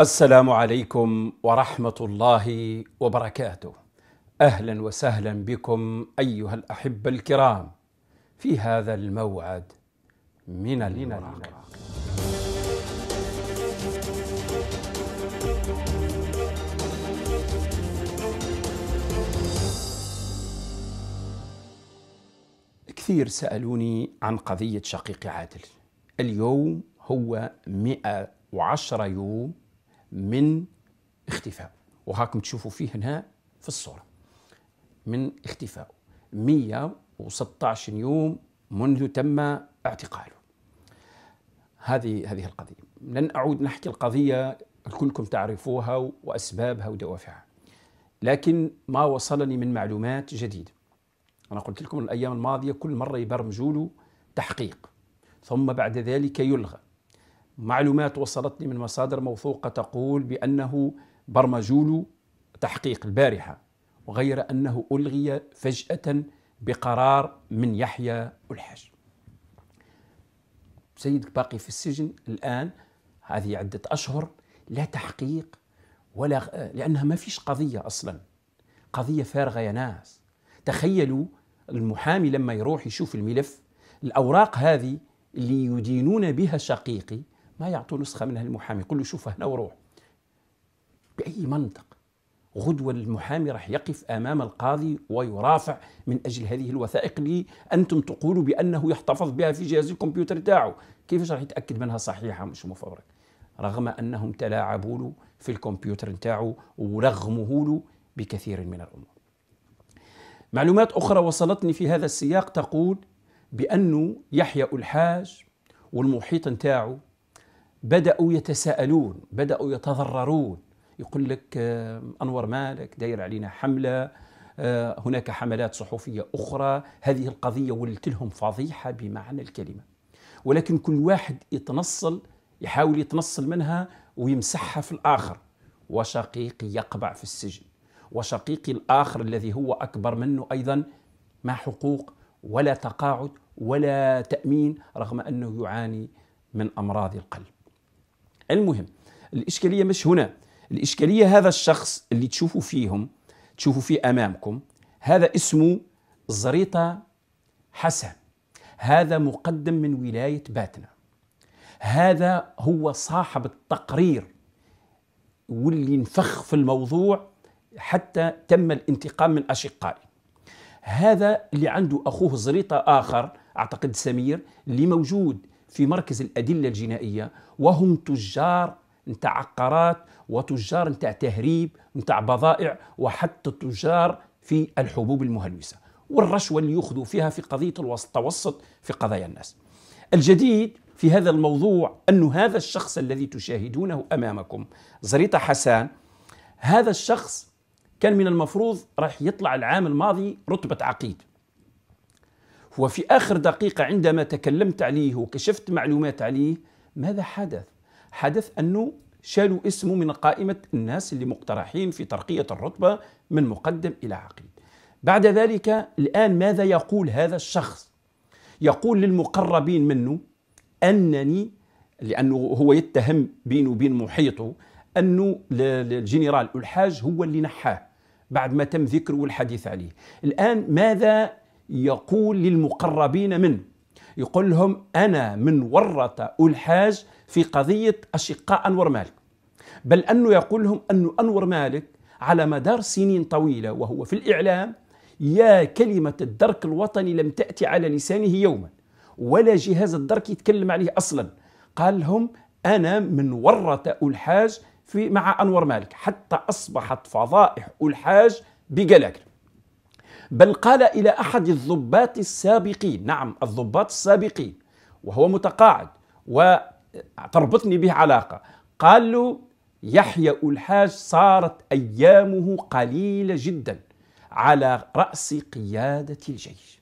السلام عليكم ورحمه الله وبركاته اهلا وسهلا بكم ايها الاحبه الكرام في هذا الموعد من المراقبة. كثير سألوني عن قضية شقيقي عادل اليوم هو 110 يوم من اختفاء وهاكم تشوفوا فيه هنا في الصورة من اختفاء 116 يوم منذ تم اعتقاله هذه هذه القضية لن أعود نحكي القضية كلكم تعرفوها وأسبابها ودوافعها لكن ما وصلني من معلومات جديدة أنا قلت لكم الأيام الماضية كل مرة يبرمجوا له تحقيق ثم بعد ذلك يلغى معلومات وصلتني من مصادر موثوقة تقول بأنه برمجوا تحقيق البارحة وغير أنه ألغي فجأة بقرار من يحيى الحاج سيدك باقي في السجن الآن هذه عدة أشهر لا تحقيق ولا لأنها ما فيش قضية أصلا قضية فارغة يا ناس تخيلوا المحامي لما يروح يشوف الملف الأوراق هذه اللي يدينون بها شقيقي ما يعطوا نسخه منها المحامي يقول له شوف هنا وروح باي منطق غدوة المحامي راح يقف أمام القاضي ويرافع من أجل هذه الوثائق اللي أنتم تقولوا بأنه يحتفظ بها في جهاز الكمبيوتر تاعه كيفاش راح يتأكد منها صحيحة مش مفبرك رغم أنهم تلاعبوا له في الكمبيوتر تاعه ورغموه له بكثير من الأمور معلومات أخرى وصلتني في هذا السياق تقول بأنه يحيى الحاج والمحيط نتاعو بدأوا يتساءلون بدأوا يتضررون يقول لك آه، أنور مالك داير علينا حملة آه، هناك حملات صحفية أخرى هذه القضية ولت لهم فضيحة بمعنى الكلمة ولكن كل واحد يتنصل يحاول يتنصل منها ويمسحها في الآخر وشقيقي يقبع في السجن وشقيقي الآخر الذي هو أكبر منه أيضا ما حقوق ولا تقاعد ولا تأمين رغم أنه يعاني من أمراض القلب المهم الاشكاليه مش هنا الاشكاليه هذا الشخص اللي تشوفوا فيهم تشوفوا فيه امامكم هذا اسمه زريطه حسن هذا مقدم من ولايه باتنا هذا هو صاحب التقرير واللي نفخ في الموضوع حتى تم الانتقام من اشقائي هذا اللي عنده اخوه زريطه اخر اعتقد سمير اللي موجود في مركز الأدلة الجنائية وهم تجار نتاع عقارات وتجار نتاع تهريب نتاع بضائع وحتى تجار في الحبوب المهلوسة والرشوة اللي يأخذوا فيها في قضية التوسط في قضايا الناس الجديد في هذا الموضوع أن هذا الشخص الذي تشاهدونه أمامكم زريطة حسان هذا الشخص كان من المفروض راح يطلع العام الماضي رتبة عقيد وفي آخر دقيقة عندما تكلمت عليه وكشفت معلومات عليه ماذا حدث؟ حدث أنه شالوا اسمه من قائمة الناس اللي مقترحين في ترقية الرتبة من مقدم إلى عقيد بعد ذلك الآن ماذا يقول هذا الشخص؟ يقول للمقربين منه أنني لأنه هو يتهم بينه وبين محيطه أنه الجنرال الحاج هو اللي نحاه بعد ما تم ذكره والحديث عليه الآن ماذا يقول للمقربين منه يقول لهم أنا من ورط ألحاج في قضية أشقاء أنور مالك بل أنه يقول لهم أن أنور مالك على مدار سنين طويلة وهو في الإعلام يا كلمة الدرك الوطني لم تأتي على لسانه يوما ولا جهاز الدرك يتكلم عليه أصلا قال لهم أنا من ورط ألحاج في مع أنور مالك حتى أصبحت فضائح ألحاج بقلاقل بل قال إلى أحد الضباط السابقين نعم الضباط السابقين وهو متقاعد وتربطني به علاقة قال له يحيى الحاج صارت أيامه قليلة جدا على رأس قيادة الجيش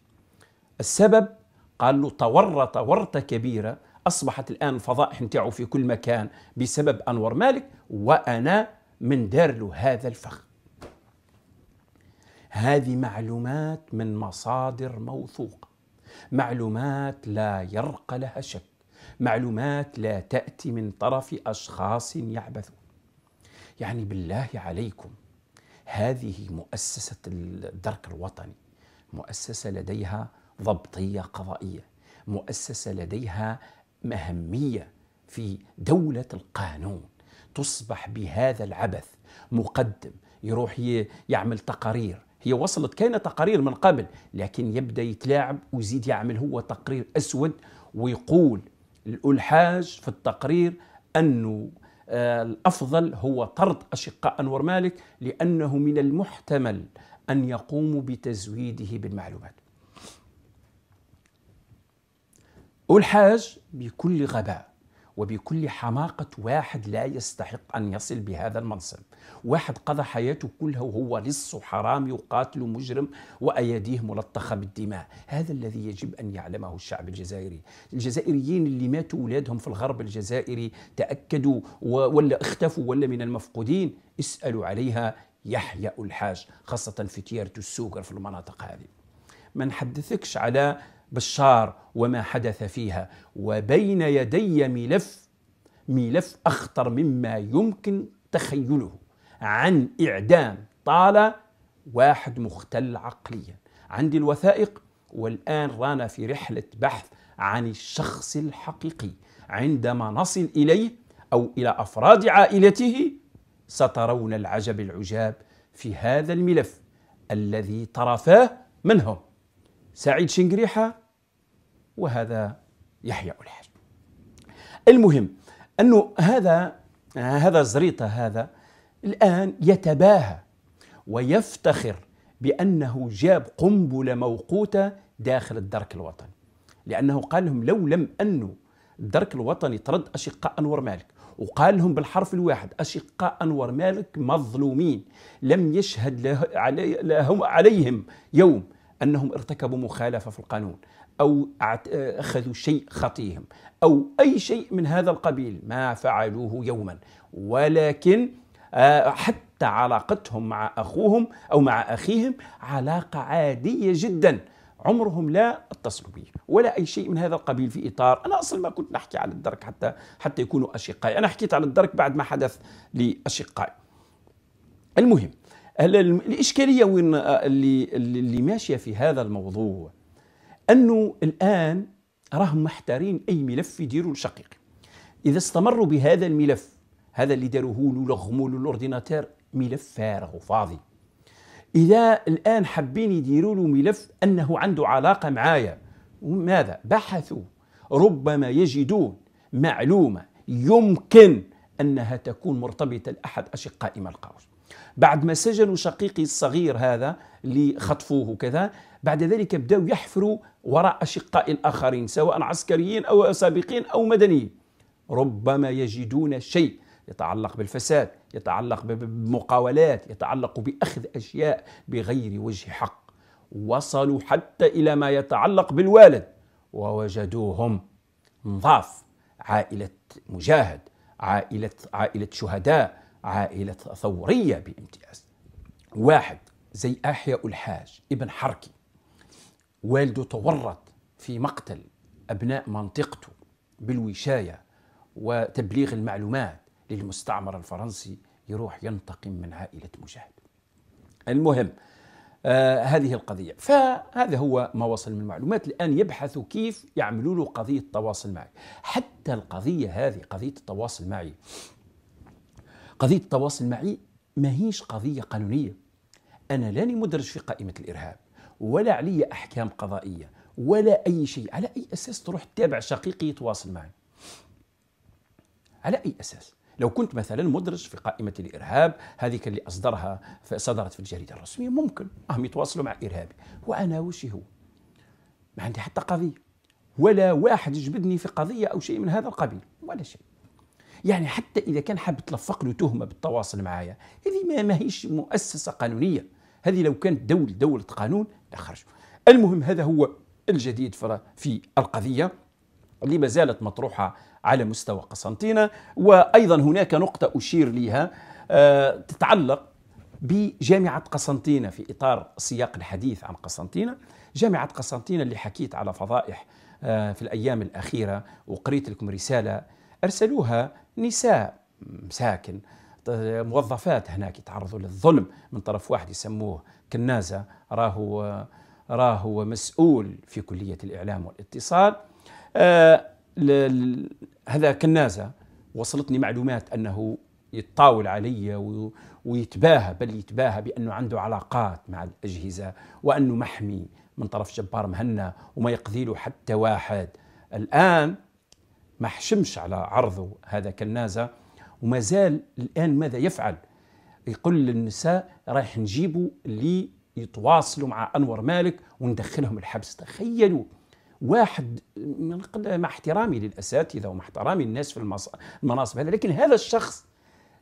السبب قال له تورط ورطة كبيرة أصبحت الآن الفضائح نتاعو في كل مكان بسبب أنور مالك وأنا من دار له هذا الفخ هذه معلومات من مصادر موثوقة معلومات لا يرقى لها شك معلومات لا تأتي من طرف أشخاص يعبثون يعني بالله عليكم هذه مؤسسة الدرك الوطني مؤسسة لديها ضبطية قضائية مؤسسة لديها مهمية في دولة القانون تصبح بهذا العبث مقدم يروح يعمل تقارير هي وصلت كان تقارير من قبل لكن يبدأ يتلاعب ويزيد يعمل هو تقرير أسود ويقول الألحاج في التقرير أنه آه، الأفضل هو طرد أشقاء أنور مالك لأنه من المحتمل أن يقوموا بتزويده بالمعلومات الحاج بكل غباء وبكل حماقة واحد لا يستحق أن يصل بهذا المنصب واحد قضى حياته كلها وهو لص حرام وقاتل مجرم وأيديه ملطخة بالدماء هذا الذي يجب أن يعلمه الشعب الجزائري الجزائريين اللي ماتوا أولادهم في الغرب الجزائري تأكدوا ولا اختفوا ولا من المفقودين اسألوا عليها يحيى الحاج خاصة في تيارة السوكر في المناطق هذه ما نحدثكش على بشار وما حدث فيها وبين يدي ملف ملف أخطر مما يمكن تخيله عن إعدام طال واحد مختل عقليا عندي الوثائق والآن رانا في رحلة بحث عن الشخص الحقيقي عندما نصل إليه أو إلى أفراد عائلته سترون العجب العجاب في هذا الملف الذي طرفاه من هم سعيد شنقريحة وهذا يحيى الحاج المهم أنه هذا هذا الزريطة هذا الآن يتباهى ويفتخر بأنه جاب قنبلة موقوتة داخل الدرك الوطني لأنه قال لهم لو لم أنه الدرك الوطني طرد أشقاء أنور مالك وقال لهم بالحرف الواحد أشقاء أنور مالك مظلومين لم يشهد لهم عليهم يوم أنهم ارتكبوا مخالفة في القانون أو أخذوا شيء خطيهم أو أي شيء من هذا القبيل ما فعلوه يوما ولكن آه، حتى علاقتهم مع أخوهم أو مع أخيهم علاقة عادية جدا عمرهم لا اتصلوا بي ولا أي شيء من هذا القبيل في إطار أنا أصلا ما كنت نحكي على الدرك حتى حتى يكونوا أشقائي أنا حكيت على الدرك بعد ما حدث لأشقائي المهم الاشكاليه وين آه، اللي اللي ماشيه في هذا الموضوع انه الان راهم محتارين اي ملف يديروا شقيق اذا استمروا بهذا الملف هذا اللي داروه له لغموا ملف فارغ وفاضي اذا الان حابين يديروا له ملف انه عنده علاقه معايا وماذا بحثوا ربما يجدون معلومه يمكن انها تكون مرتبطه لاحد اشقاء ملقاوس بعد ما سجنوا شقيقي الصغير هذا اللي خطفوه وكذا بعد ذلك بدأوا يحفروا وراء أشقاء الآخرين سواء عسكريين أو سابقين أو مدنيين ربما يجدون شيء يتعلق بالفساد يتعلق بمقاولات يتعلق بأخذ أشياء بغير وجه حق وصلوا حتى إلى ما يتعلق بالوالد ووجدوهم نظاف عائلة مجاهد عائلة عائلة شهداء عائلة ثورية بامتياز واحد زي أحياء الحاج ابن حركي والده تورط في مقتل أبناء منطقته بالوشاية وتبليغ المعلومات للمستعمر الفرنسي يروح ينتقم من عائلة مجاهد المهم آه هذه القضية فهذا هو ما وصل من معلومات الآن يبحثوا كيف يعملوا له قضية تواصل معي حتى القضية هذه قضية التواصل معي قضيه التواصل معي ماهيش قضيه قانونيه انا لاني مدرج في قائمه الارهاب ولا علي احكام قضائيه ولا اي شيء على اي اساس تروح تتابع شقيقي يتواصل معي على اي اساس لو كنت مثلا مدرج في قائمة الإرهاب هذيك اللي أصدرها صدرت في الجريدة الرسمية ممكن هم يتواصلوا مع إرهابي وأنا وش هو ما عندي حتى قضية ولا واحد يجبدني في قضية أو شيء من هذا القبيل ولا شيء يعني حتى إذا كان حاب تلفق له تهمة بالتواصل معايا هذه ما هيش مؤسسة قانونية هذه لو كانت دولة دولة قانون لخرج المهم هذا هو الجديد في القضية اللي ما زالت مطروحة على مستوى قسنطينة وأيضا هناك نقطة أشير لها آه، تتعلق بجامعة قسنطينة في إطار سياق الحديث عن قسنطينة جامعة قسنطينة اللي حكيت على فضائح آه، في الأيام الأخيرة وقريت لكم رسالة أرسلوها نساء مساكن موظفات هناك يتعرضوا للظلم من طرف واحد يسموه كنازة راهو راهو مسؤول في كلية الإعلام والاتصال آه، هذا كنازة وصلتني معلومات أنه يتطاول علي ويتباهى بل يتباهى بأنه عنده علاقات مع الأجهزة وأنه محمي من طرف جبار مهنا وما يقذيله له حتى واحد الآن ما حشمش على عرضه هذا كنازة وما زال الآن ماذا يفعل يقول للنساء رايح نجيبوا اللي يتواصلوا مع أنور مالك وندخلهم الحبس تخيلوا واحد مع احترامي للأساتذة ومع احترامي للناس في المناصب هذا لكن هذا الشخص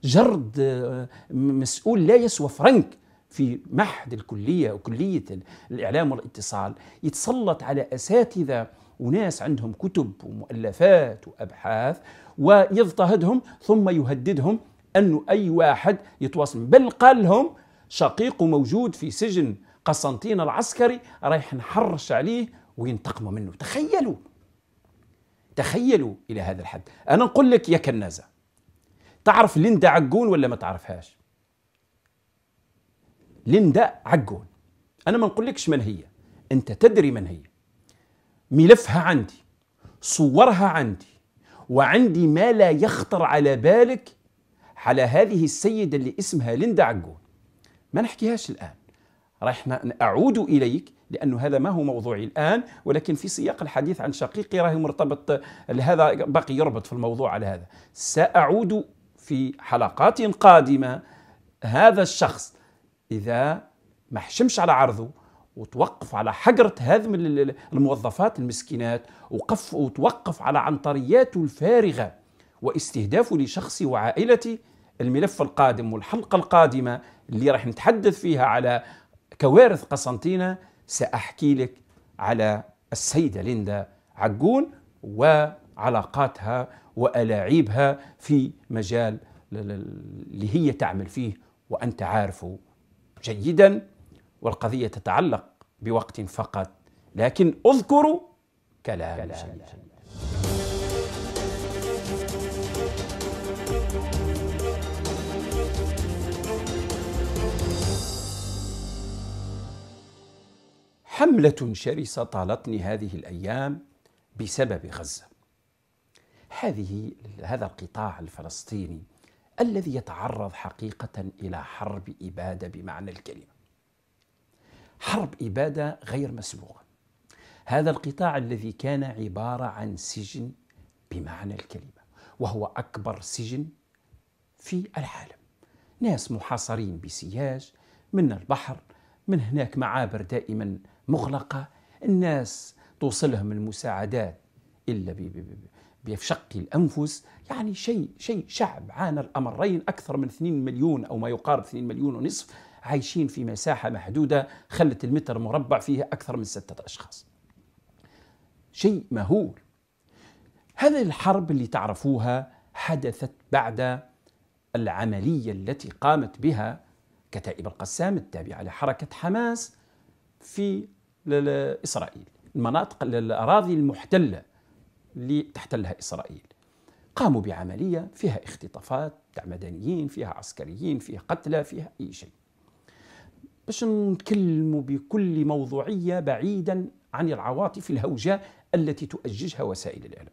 جرد آه، مسؤول لا يسوى فرنك في معهد الكلية وكلية الإعلام والاتصال يتسلط على أساتذة وناس عندهم كتب ومؤلفات وابحاث ويضطهدهم ثم يهددهم انه اي واحد يتواصل بل قال لهم شقيقه موجود في سجن قسنطين العسكري رايح نحرش عليه وينتقموا منه تخيلوا تخيلوا الى هذا الحد انا نقول لك يا كنازه تعرف ليندا عقون ولا ما تعرفهاش ليندا عقون انا ما نقولكش من هي انت تدري من هي ملفها عندي صورها عندي وعندي ما لا يخطر على بالك على هذه السيدة اللي اسمها ليندا عقول ما نحكيهاش الآن رحنا أعود إليك لأنه هذا ما هو موضوعي الآن ولكن في سياق الحديث عن شقيقي راهي مرتبط هذا باقي يربط في الموضوع على هذا سأعود في حلقات قادمة هذا الشخص إذا ما حشمش على عرضه وتوقف على حجرة هذم الموظفات المسكينات وقف وتوقف على عنطرياته الفارغة واستهدافه لشخصي وعائلتي الملف القادم والحلقة القادمة اللي راح نتحدث فيها على كوارث قسنطينة سأحكي لك على السيدة ليندا عجون وعلاقاتها وألاعيبها في مجال اللي هي تعمل فيه وأنت عارفه جيداً والقضية تتعلق بوقت فقط لكن أذكر كلام, كلام حملة شرسة طالتني هذه الأيام بسبب غزة هذه هذا القطاع الفلسطيني الذي يتعرض حقيقة إلى حرب إبادة بمعنى الكلمة حرب إبادة غير مسبوقة هذا القطاع الذي كان عبارة عن سجن بمعنى الكلمة وهو أكبر سجن في العالم ناس محاصرين بسياج من البحر من هناك معابر دائما مغلقة الناس توصلهم المساعدات إلا بشق الأنفس يعني شيء شيء شعب عانى الأمرين أكثر من 2 مليون أو ما يقارب 2 مليون ونصف عايشين في مساحة محدودة خلت المتر مربع فيها أكثر من ستة أشخاص شيء مهول هذه الحرب اللي تعرفوها حدثت بعد العملية التي قامت بها كتائب القسام التابعة لحركة حماس في إسرائيل المناطق الأراضي المحتلة اللي تحتلها إسرائيل قاموا بعملية فيها اختطافات تاع مدنيين فيها عسكريين فيها قتلى فيها أي شيء باش نتكلموا بكل موضوعية بعيدا عن العواطف الهوجاء التي تؤججها وسائل الإعلام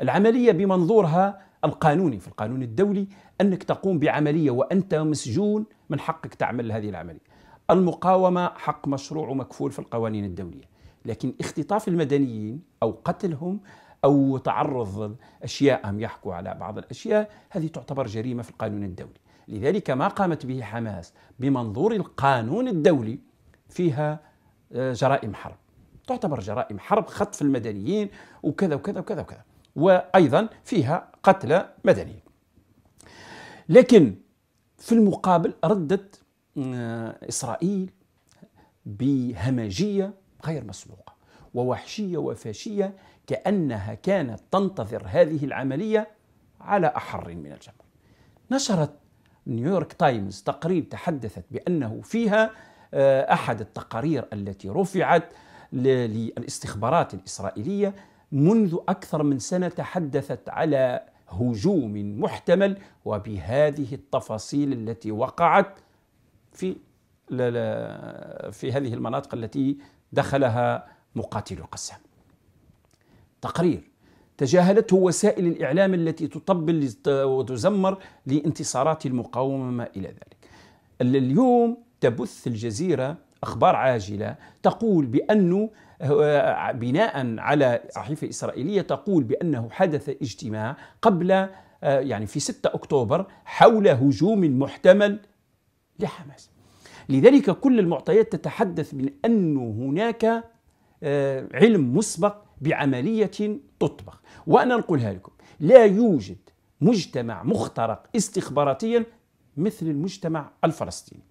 العملية بمنظورها القانوني في القانون الدولي أنك تقوم بعملية وأنت مسجون من حقك تعمل هذه العملية المقاومة حق مشروع ومكفول في القوانين الدولية لكن اختطاف المدنيين أو قتلهم أو تعرض أشياءهم يحكوا على بعض الأشياء هذه تعتبر جريمة في القانون الدولي لذلك ما قامت به حماس بمنظور القانون الدولي فيها آه، جرائم حرب تعتبر جرائم حرب خطف المدنيين وكذا وكذا وكذا وكذا وأيضا فيها قتل مدنيين لكن في المقابل ردت آه، إسرائيل بهمجية غير مسبوقة ووحشية وفاشية كأنها كانت تنتظر هذه العملية على أحر من الجمر نشرت نيويورك تايمز تقرير تحدثت بأنه فيها آه، أحد التقارير التي رفعت للاستخبارات الإسرائيلية منذ أكثر من سنة تحدثت على هجوم محتمل وبهذه التفاصيل التي وقعت في في هذه المناطق التي دخلها مقاتلو القسام تقرير تجاهلته وسائل الإعلام التي تطبل وتزمر لانتصارات المقاومة ما إلى ذلك اليوم تبث الجزيرة أخبار عاجلة تقول بأنه آه، بناء على صحيفة إسرائيلية تقول بأنه حدث اجتماع قبل آه، يعني في 6 أكتوبر حول هجوم محتمل لحماس لذلك كل المعطيات تتحدث من أن هناك آه، علم مسبق بعملية تطبخ وأنا نقولها لكم لا يوجد مجتمع مخترق استخباراتيا مثل المجتمع الفلسطيني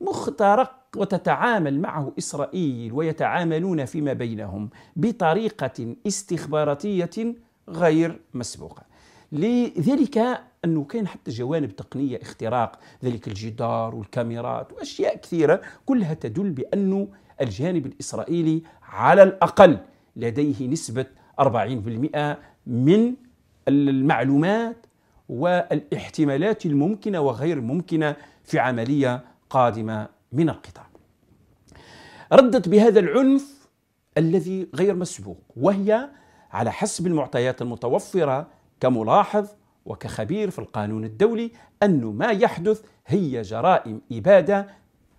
مخترق وتتعامل معه إسرائيل ويتعاملون فيما بينهم بطريقة استخباراتية غير مسبوقة لذلك أنه كان حتى جوانب تقنية اختراق ذلك الجدار والكاميرات وأشياء كثيرة كلها تدل بأنه الجانب الإسرائيلي على الأقل لديه نسبة 40% من المعلومات والاحتمالات الممكنة وغير ممكنة في عملية قادمة من القطاع ردت بهذا العنف الذي غير مسبوق وهي على حسب المعطيات المتوفرة كملاحظ وكخبير في القانون الدولي أن ما يحدث هي جرائم إبادة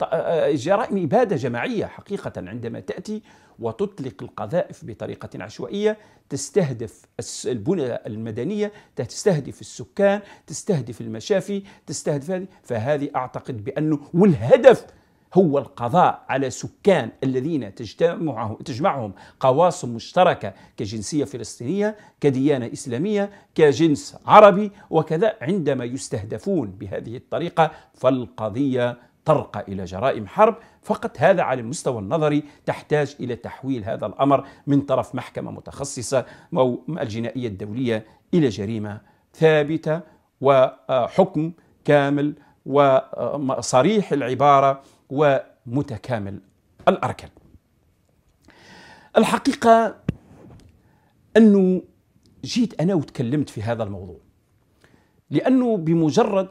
آه، جرائم إبادة جماعية حقيقة عندما تأتي وتطلق القذائف بطريقة عشوائية تستهدف البنى المدنية تستهدف السكان تستهدف المشافي تستهدف هذه فهذه أعتقد بأنه والهدف هو القضاء على سكان الذين تجتمعه تجمعهم قواسم مشتركه كجنسيه فلسطينيه كديانه اسلاميه كجنس عربي وكذا عندما يستهدفون بهذه الطريقه فالقضيه ترقى الى جرائم حرب فقط هذا على المستوى النظري تحتاج الى تحويل هذا الامر من طرف محكمه متخصصه او الجنائيه الدوليه الى جريمه ثابته وحكم كامل وصريح العباره ومتكامل الاركان. الحقيقه انه جيت انا وتكلمت في هذا الموضوع لانه بمجرد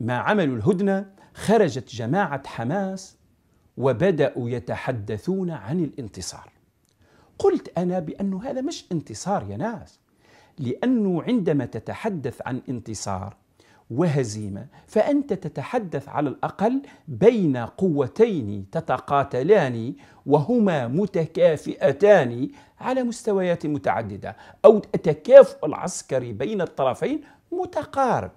ما عملوا الهدنه خرجت جماعة حماس وبدأوا يتحدثون عن الانتصار قلت أنا بأن هذا مش انتصار يا ناس لأنه عندما تتحدث عن انتصار وهزيمة فأنت تتحدث على الأقل بين قوتين تتقاتلان وهما متكافئتان على مستويات متعددة أو التكافؤ العسكري بين الطرفين متقارب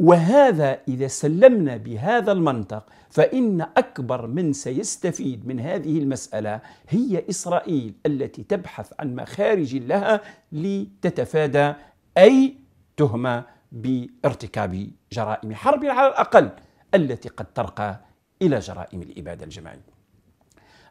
وهذا إذا سلمنا بهذا المنطق فإن أكبر من سيستفيد من هذه المسألة هي إسرائيل التي تبحث عن مخارج لها لتتفادى أي تهمة بارتكاب جرائم حرب على الأقل التي قد ترقى إلى جرائم الإبادة الجماعية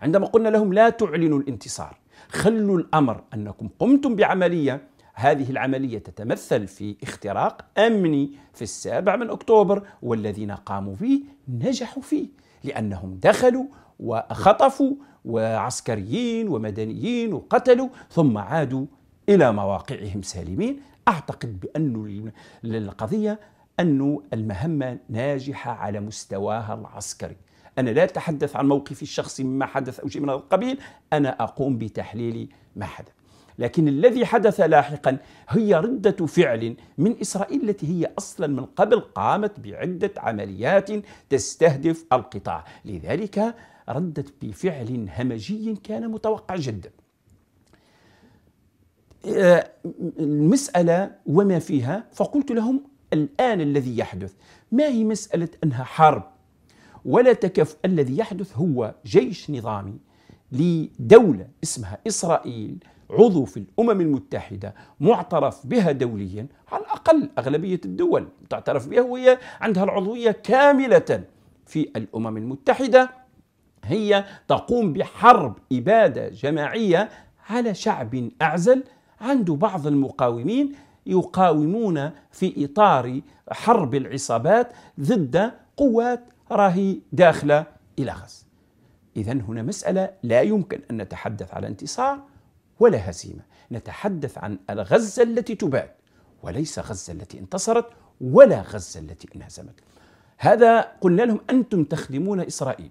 عندما قلنا لهم لا تعلنوا الانتصار خلوا الأمر أنكم قمتم بعملية هذه العملية تتمثل في اختراق أمني في السابع من أكتوبر والذين قاموا به نجحوا فيه لأنهم دخلوا وخطفوا وعسكريين ومدنيين وقتلوا ثم عادوا إلى مواقعهم سالمين أعتقد بأن القضية أن المهمة ناجحة على مستواها العسكري أنا لا أتحدث عن موقفي الشخصي مما حدث أو شيء من هذا القبيل أنا أقوم بتحليل ما حدث لكن الذي حدث لاحقا هي ردة فعل من إسرائيل التي هي أصلا من قبل قامت بعدة عمليات تستهدف القطاع لذلك ردت بفعل همجي كان متوقع جدا المسألة وما فيها فقلت لهم الآن الذي يحدث ما هي مسألة أنها حرب ولا تكف الذي يحدث هو جيش نظامي لدولة اسمها إسرائيل عضو في الأمم المتحدة معترف بها دوليا على الأقل أغلبية الدول تعترف بها وهي عندها العضوية كاملة في الأمم المتحدة هي تقوم بحرب إبادة جماعية على شعب أعزل عنده بعض المقاومين يقاومون في إطار حرب العصابات ضد قوات راهي داخلة إلى غزة إذا هنا مسألة لا يمكن أن نتحدث على انتصار ولا هزيمة نتحدث عن الغزة التي تباد وليس غزة التي انتصرت ولا غزة التي انهزمت هذا قلنا لهم أنتم تخدمون إسرائيل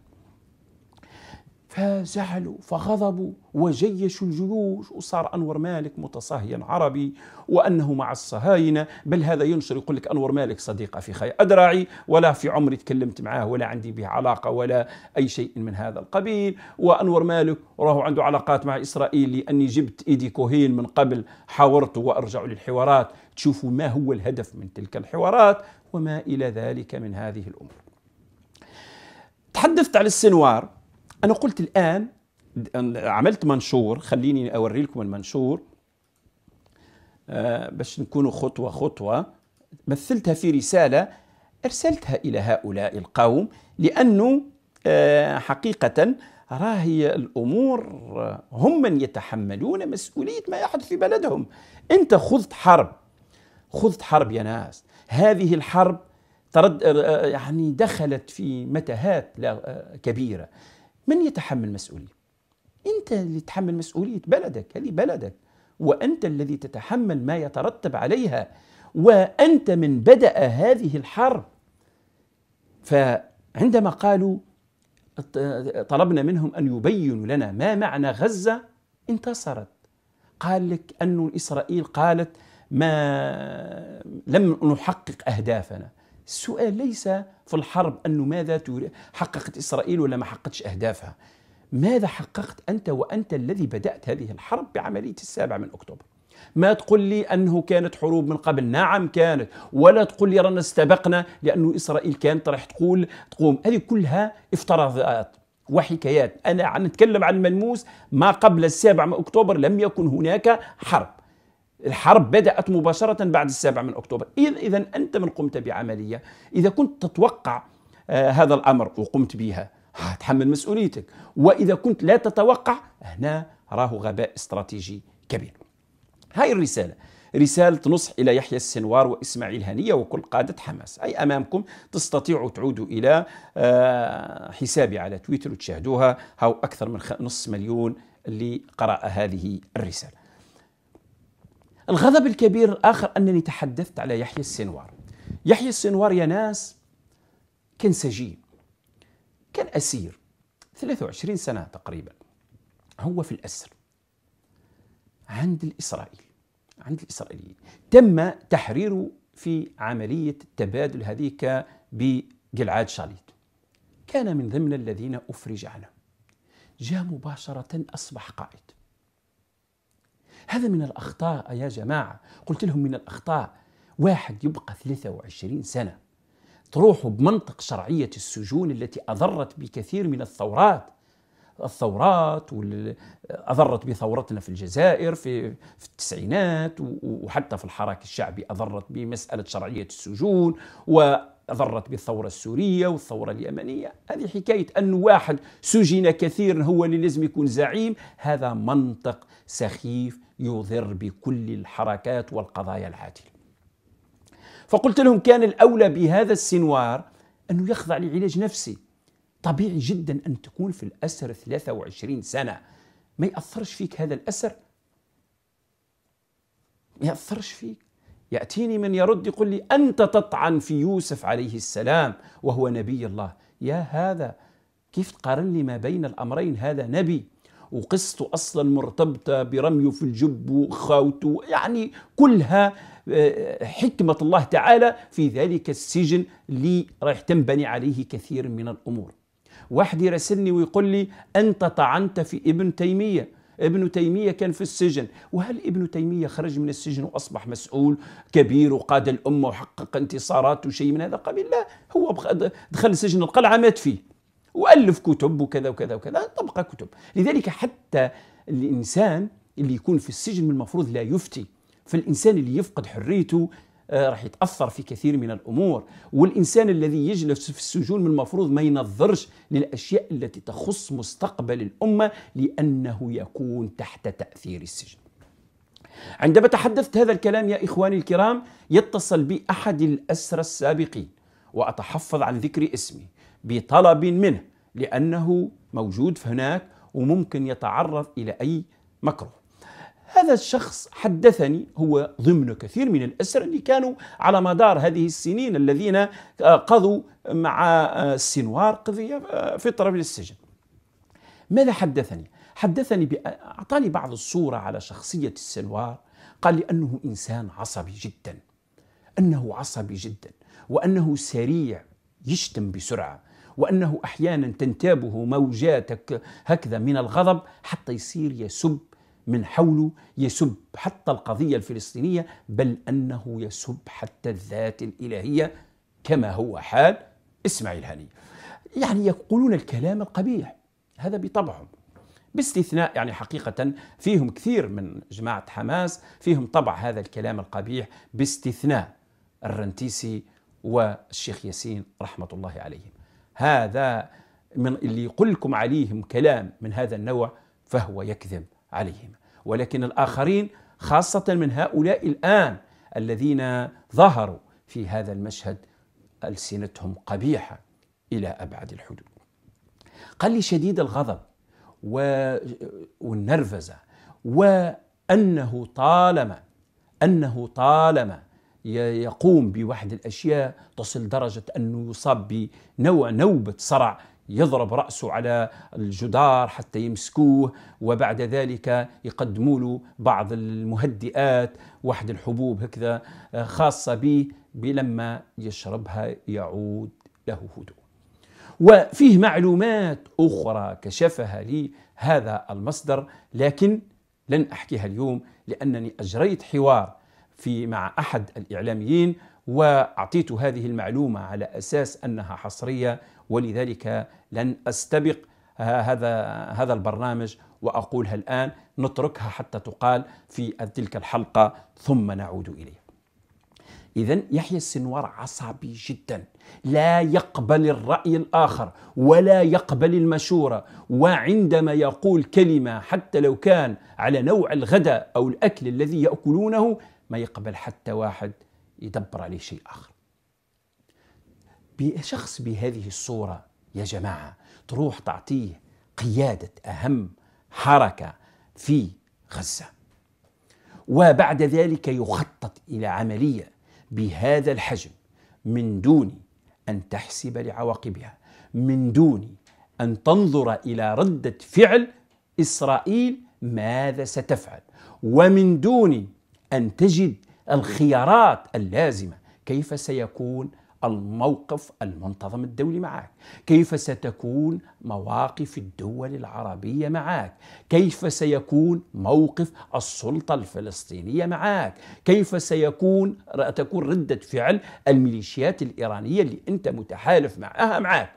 فزعلوا فغضبوا وجيشوا الجيوش وصار انور مالك متصهين عربي وانه مع الصهاينه بل هذا ينشر يقول لك انور مالك صديق في خي ادراعي ولا في عمري تكلمت معاه ولا عندي به علاقه ولا اي شيء من هذا القبيل وانور مالك راهو عنده علاقات مع اسرائيل لاني جبت ايدي كوهين من قبل حاورته وارجع للحوارات تشوفوا ما هو الهدف من تلك الحوارات وما الى ذلك من هذه الامور تحدثت على السنوار انا قلت الان عملت منشور خليني اوري لكم المنشور آه، باش نكونوا خطوه خطوه مثلتها في رساله ارسلتها الى هؤلاء القوم لانه آه، حقيقه راهي الامور آه، هم من يتحملون مسؤوليه ما يحدث في بلدهم انت خذت حرب خذت حرب يا ناس هذه الحرب ترد يعني دخلت في متاهات كبيره من يتحمل مسؤولية؟ أنت اللي تتحمل مسؤولية بلدك هذه بلدك وأنت الذي تتحمل ما يترتب عليها وأنت من بدأ هذه الحرب فعندما قالوا طلبنا منهم أن يبينوا لنا ما معنى غزة انتصرت قال لك أن إسرائيل قالت ما لم نحقق أهدافنا السؤال ليس في الحرب أنه ماذا حققت إسرائيل ولا ما حققتش أهدافها ماذا حققت أنت وأنت الذي بدأت هذه الحرب بعملية السابع من أكتوبر ما تقول لي أنه كانت حروب من قبل نعم كانت ولا تقول لي رانا استبقنا لأنه إسرائيل كانت راح تقول تقوم هذه كلها افتراضات وحكايات أنا نتكلم عن الملموس ما قبل السابع من أكتوبر لم يكن هناك حرب الحرب بدأت مباشرة بعد السابع من أكتوبر إذا أنت من قمت بعملية إذا كنت تتوقع آه، هذا الأمر وقمت بها تحمل مسؤوليتك وإذا كنت لا تتوقع هنا راه غباء استراتيجي كبير هاي الرسالة رسالة نصح إلى يحيى السنوار وإسماعيل هنية وكل قادة حماس أي أمامكم تستطيعوا تعودوا إلى آه، حسابي على تويتر وتشاهدوها هاو أكثر من نصف مليون اللي قرأ هذه الرسالة الغضب الكبير الآخر أنني تحدثت على يحيى السنوار يحيى السنوار يا ناس كان سجين كان أسير 23 سنة تقريبا هو في الأسر عند الإسرائيل عند الإسرائيليين تم تحريره في عملية التبادل هذيك بجلعاد شاليت كان من ضمن الذين أفرج عنه جاء مباشرة أصبح قائد هذا من الأخطاء يا جماعة قلت لهم من الأخطاء واحد يبقى 23 سنة تروحوا بمنطق شرعية السجون التي أضرت بكثير من الثورات الثورات أضرت بثورتنا في الجزائر في, في التسعينات وحتى في الحراك الشعبي أضرت بمسألة شرعية السجون وأضرت بالثورة السورية والثورة اليمنية هذه حكاية أن واحد سجن كثيرا هو اللي لازم يكون زعيم هذا منطق سخيف يضر بكل الحركات والقضايا العادله فقلت لهم كان الاولى بهذا السنوار انه يخضع لعلاج نفسي طبيعي جدا ان تكون في الاسر 23 سنه ما ياثرش فيك هذا الاسر ما ياثرش فيك ياتيني من يرد يقول لي انت تطعن في يوسف عليه السلام وهو نبي الله يا هذا كيف تقارن لي ما بين الامرين هذا نبي وقصته أصلا مرتبطة برميه في الجب وخاوته يعني كلها آه، حكمة الله تعالى في ذلك السجن اللي رايح تنبني عليه كثير من الأمور واحد يرسلني ويقول لي أنت طعنت في ابن تيمية ابن تيمية كان في السجن وهل ابن تيمية خرج من السجن وأصبح مسؤول كبير وقاد الأمة وحقق انتصارات وشيء من هذا القبيل لا هو دخل سجن القلعة مات فيه والف كتب وكذا وكذا وكذا تبقى كتب لذلك حتى الانسان اللي يكون في السجن من المفروض لا يفتي فالانسان اللي يفقد حريته آه، راح يتاثر في كثير من الامور والانسان الذي يجلس في السجون من المفروض ما ينظرش للاشياء التي تخص مستقبل الامه لانه يكون تحت تاثير السجن عندما تحدثت هذا الكلام يا اخواني الكرام يتصل بي احد الاسرى السابقين واتحفظ عن ذكر اسمه بطلب منه لأنه موجود هناك وممكن يتعرض إلى أي مكروه هذا الشخص حدثني هو ضمن كثير من الأسر اللي كانوا على مدار هذه السنين الذين آه، قضوا مع السنوار آه، قضية فترة من السجن ماذا حدثني؟ حدثني حدثني أعطاني بعض الصورة على شخصية السنوار قال لي أنه إنسان عصبي جدا أنه عصبي جدا وأنه سريع يشتم بسرعة وأنه أحيانا تنتابه موجات هكذا من الغضب حتى يصير يسب من حوله يسب حتى القضية الفلسطينية بل أنه يسب حتى الذات الإلهية كما هو حال إسماعيل هاني يعني يقولون الكلام القبيح هذا بطبعهم باستثناء يعني حقيقة فيهم كثير من جماعة حماس فيهم طبع هذا الكلام القبيح باستثناء الرنتيسي والشيخ ياسين رحمة الله عليهم هذا من اللي يقول لكم عليهم كلام من هذا النوع فهو يكذب عليهم ولكن الآخرين خاصة من هؤلاء الآن الذين ظهروا في هذا المشهد ألسنتهم قبيحة إلى أبعد الحدود قال لي شديد الغضب والنرفزة وأنه طالما أنه طالما يقوم بواحد الأشياء تصل درجة أنه يصاب بنوع نوبة صرع يضرب رأسه على الجدار حتى يمسكوه وبعد ذلك يقدموا له بعض المهدئات واحد الحبوب هكذا آه، خاصة به لما يشربها يعود له هدوء وفيه معلومات أخرى كشفها لي هذا المصدر لكن لن أحكيها اليوم لأنني أجريت حوار في مع أحد الإعلاميين وأعطيت هذه المعلومة على أساس أنها حصرية ولذلك لن أستبق هذا هذا البرنامج وأقولها الآن نتركها حتى تقال في تلك الحلقة ثم نعود إليها إذا يحيى السنوار عصبي جدا لا يقبل الرأي الآخر ولا يقبل المشورة وعندما يقول كلمة حتى لو كان على نوع الغداء أو الأكل الذي يأكلونه ما يقبل حتى واحد يدبر عليه شيء آخر بشخص بهذه الصورة يا جماعة تروح تعطيه قيادة أهم حركة في غزة وبعد ذلك يخطط إلى عملية بهذا الحجم من دون أن تحسب لعواقبها من دون أن تنظر إلى ردة فعل إسرائيل ماذا ستفعل ومن دون أن تجد الخيارات اللازمة كيف سيكون الموقف المنتظم الدولي معك كيف ستكون مواقف الدول العربية معك كيف سيكون موقف السلطة الفلسطينية معك كيف سيكون تكون ردة فعل الميليشيات الإيرانية اللي أنت متحالف معها معك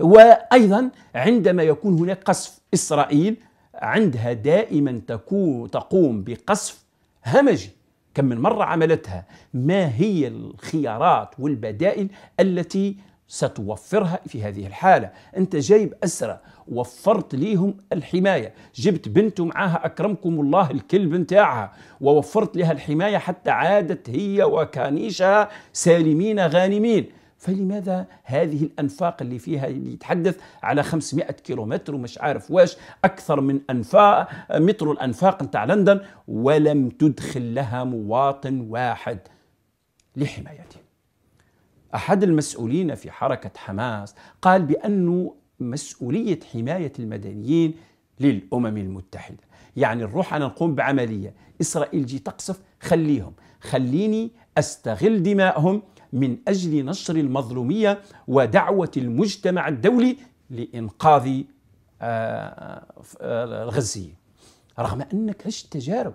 وأيضا عندما يكون هناك قصف إسرائيل عندها دائما تكون تقوم بقصف همجي كم من مرة عملتها ما هي الخيارات والبدائل التي ستوفرها في هذه الحالة أنت جايب أسرة وفرت ليهم الحماية جبت بنت معاها أكرمكم الله الكلب نتاعها ووفرت لها الحماية حتى عادت هي وكانيشها سالمين غانمين فلماذا هذه الأنفاق اللي فيها اللي يتحدث على 500 كيلومتر ومش عارف واش أكثر من أنفاق مترو الأنفاق نتاع لندن ولم تدخل لها مواطن واحد لحمايته أحد المسؤولين في حركة حماس قال بأنه مسؤولية حماية المدنيين للأمم المتحدة يعني نروح أنا نقوم بعملية إسرائيل جي تقصف خليهم خليني أستغل دمائهم من أجل نشر المظلومية ودعوة المجتمع الدولي لإنقاذ آه، آه، الغزيين رغم أن عشت تجارب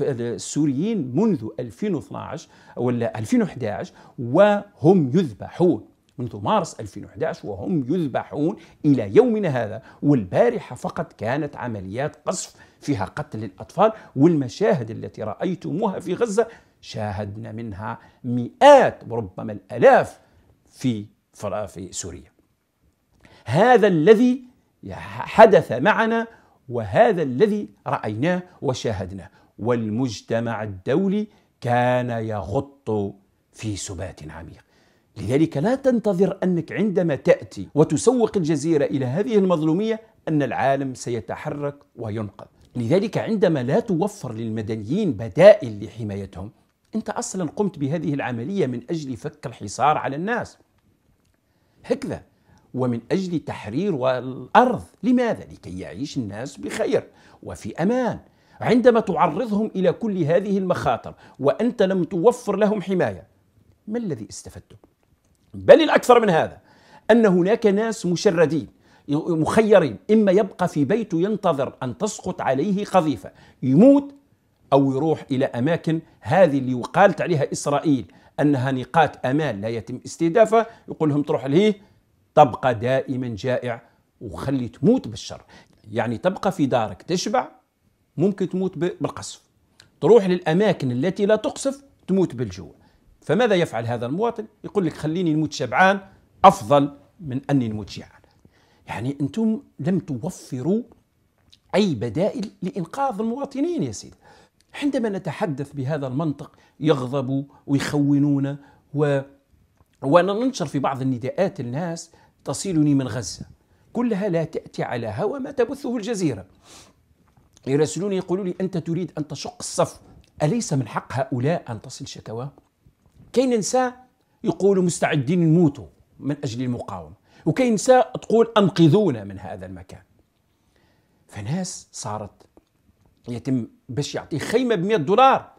السوريين منذ 2012 ولا 2011 وهم يذبحون منذ مارس 2011 وهم يذبحون إلى يومنا هذا والبارحة فقط كانت عمليات قصف فيها قتل الأطفال والمشاهد التي رأيتموها في غزة شاهدنا منها مئات وربما الآلاف في في سوريا هذا الذي حدث معنا وهذا الذي رأيناه وشاهدناه والمجتمع الدولي كان يغط في سبات عميق لذلك لا تنتظر أنك عندما تأتي وتسوق الجزيرة إلى هذه المظلومية أن العالم سيتحرك وينقذ لذلك عندما لا توفر للمدنيين بدائل لحمايتهم أنت أصلا قمت بهذه العملية من أجل فك الحصار على الناس هكذا ومن أجل تحرير الأرض لماذا؟ لكي يعيش الناس بخير وفي أمان عندما تعرضهم إلى كل هذه المخاطر وأنت لم توفر لهم حماية ما الذي استفدته؟ بل الأكثر من هذا أن هناك ناس مشردين مخيرين إما يبقى في بيته ينتظر أن تسقط عليه قذيفة يموت أو يروح إلى أماكن هذه اللي وقالت عليها إسرائيل أنها نقاط أمان لا يتم استهدافها يقول لهم تروح لهيه تبقى دائما جائع وخلي تموت بالشر يعني تبقى في دارك تشبع ممكن تموت بالقصف تروح للأماكن التي لا تقصف تموت بالجوع فماذا يفعل هذا المواطن يقول لك خليني نموت شبعان أفضل من أني نموت جيعان يعني أنتم لم توفروا أي بدائل لإنقاذ المواطنين يا سيدي عندما نتحدث بهذا المنطق يغضبوا ويخونون و وانا ننشر في بعض النداءات الناس تصلني من غزه كلها لا تاتي على هوى ما تبثه الجزيره يراسلوني يقولوا لي انت تريد ان تشق الصف اليس من حق هؤلاء ان تصل شكوى كاين نساء يقولوا مستعدين نموتوا من اجل المقاومه وكاين نساء تقول انقذونا من هذا المكان فناس صارت يتم باش يعطيه خيمه ب 100 دولار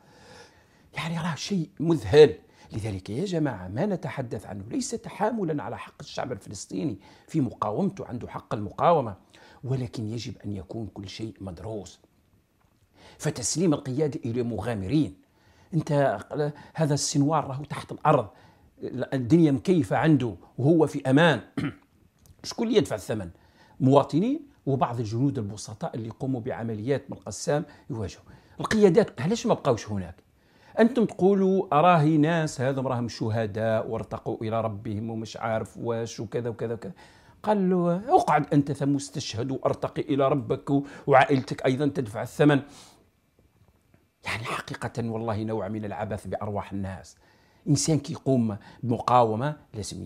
يعني راه شيء مذهل لذلك يا جماعة ما نتحدث عنه ليس تحاملا على حق الشعب الفلسطيني في مقاومته عنده حق المقاومة ولكن يجب أن يكون كل شيء مدروس فتسليم القيادة إلى مغامرين أنت هذا السنوار راهو تحت الأرض الدنيا مكيفة عنده وهو في أمان شكون اللي يدفع الثمن مواطنين وبعض الجنود البسطاء اللي يقوموا بعمليات من القسام يواجهوا القيادات علاش ما بقاوش هناك انتم تقولوا اراهي ناس هذم راهم شهداء وارتقوا الى ربهم ومش عارف واش وكذا وكذا وكذا قال له اقعد انت ثم استشهد وارتقي الى ربك وعائلتك ايضا تدفع الثمن يعني حقيقه والله نوع من العبث بارواح الناس انسان كيقوم بمقاومه لازم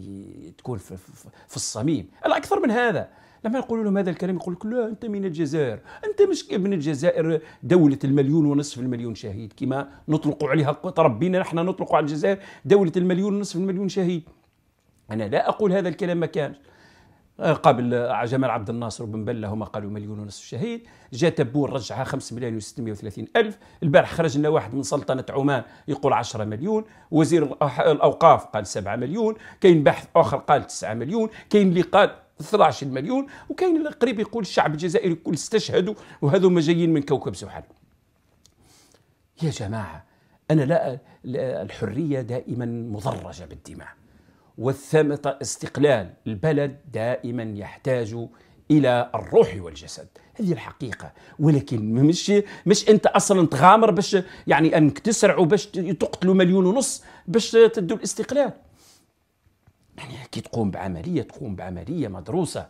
تكون في, في, في الصميم الاكثر من هذا لما يقولوا لهم هذا الكلام يقول لك لا انت من الجزائر انت مش ابن الجزائر دوله المليون ونصف المليون شهيد كما نطلق عليها ربنا نحن نطلق على الجزائر دوله المليون ونصف المليون شهيد انا لا اقول هذا الكلام ما كان آه، قبل آه، جمال عبد الناصر وبن بلة هما قالوا مليون ونصف شهيد جاء تبور رجعها 5 مليون و630 ألف البارح خرج لنا واحد من سلطنة عمان يقول 10 مليون وزير الأوقاف قال 7 مليون كاين باحث آخر قال 9 مليون كاين اللي قال 12 مليون وكاين اللي قريب يقول الشعب الجزائري كل استشهدوا وهذو ما جايين من كوكب سبحان يا جماعه انا لا الحريه دائما مضرجه بالدماء والثمة استقلال البلد دائما يحتاج الى الروح والجسد هذه الحقيقه ولكن مش مش انت اصلا تغامر باش يعني انك تسرعوا باش تقتلوا مليون ونص باش تدوا الاستقلال كي تقوم بعملية تقوم بعملية مدروسة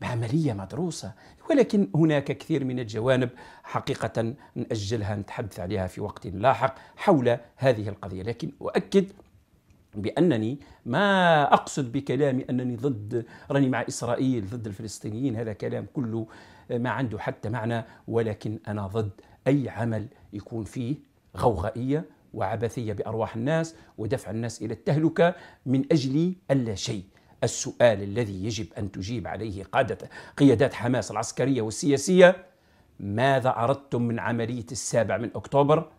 بعملية مدروسة ولكن هناك كثير من الجوانب حقيقة نأجلها نتحدث عليها في وقت لاحق حول هذه القضية لكن أؤكد بانني ما اقصد بكلامي انني ضد راني مع اسرائيل ضد الفلسطينيين هذا كلام كله ما عنده حتى معنى ولكن انا ضد اي عمل يكون فيه غوغائيه وعبثية بأرواح الناس ودفع الناس إلى التهلكة من أجل اللا شيء السؤال الذي يجب أن تجيب عليه قادة قيادات حماس العسكرية والسياسية ماذا أردتم من عملية السابع من أكتوبر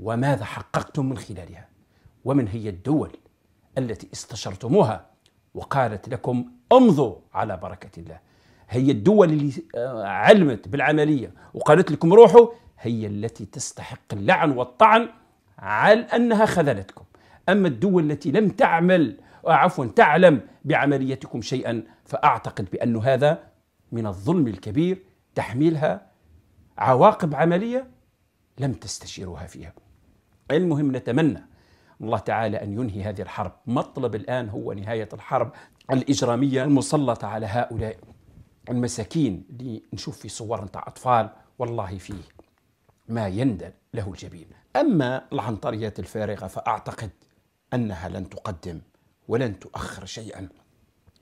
وماذا حققتم من خلالها ومن هي الدول التي استشرتموها وقالت لكم امضوا على بركة الله هي الدول اللي آه، علمت بالعملية وقالت لكم روحوا هي التي تستحق اللعن والطعن على أنها خذلتكم أما الدول التي لم تعمل آه، عفوا تعلم بعمليتكم شيئا فأعتقد بأن هذا من الظلم الكبير تحميلها عواقب عملية لم تستشيروها فيها المهم نتمنى الله تعالى أن ينهي هذه الحرب مطلب الآن هو نهاية الحرب الإجرامية المسلطة على هؤلاء المساكين اللي نشوف في صور نتاع أطفال والله فيه ما يندل له الجبين أما العنطريات الفارغة فأعتقد أنها لن تقدم ولن تؤخر شيئا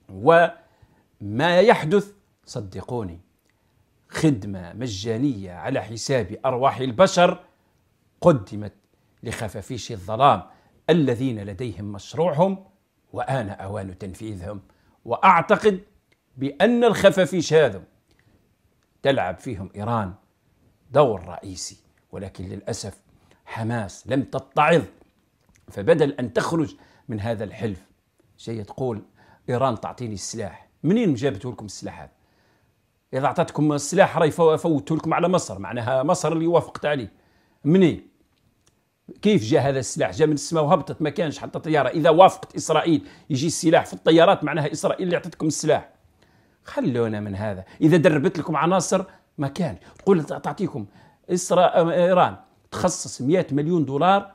وما يحدث صدقوني خدمة مجانية على حساب أرواح البشر قدمت لخفافيش الظلام الذين لديهم مشروعهم وآن أوان تنفيذهم وأعتقد بأن الخفافيش هذا تلعب فيهم إيران دور رئيسي ولكن للأسف حماس لم تتعظ فبدل أن تخرج من هذا الحلف جاية تقول إيران تعطيني السلاح منين جابت لكم السلاحات إذا أعطتكم السلاح راهي فوتوا لكم على مصر معناها مصر اللي وافقت عليه منين كيف جاء هذا السلاح جاء من السماء وهبطت ما كانش حتى طيارة إذا وافقت إسرائيل يجي السلاح في الطيارات معناها إسرائيل اللي أعطتكم السلاح خلونا من هذا إذا دربت لكم عناصر مكان تقول تعطيكم إسراء آه، إيران تخصص 100 مليون دولار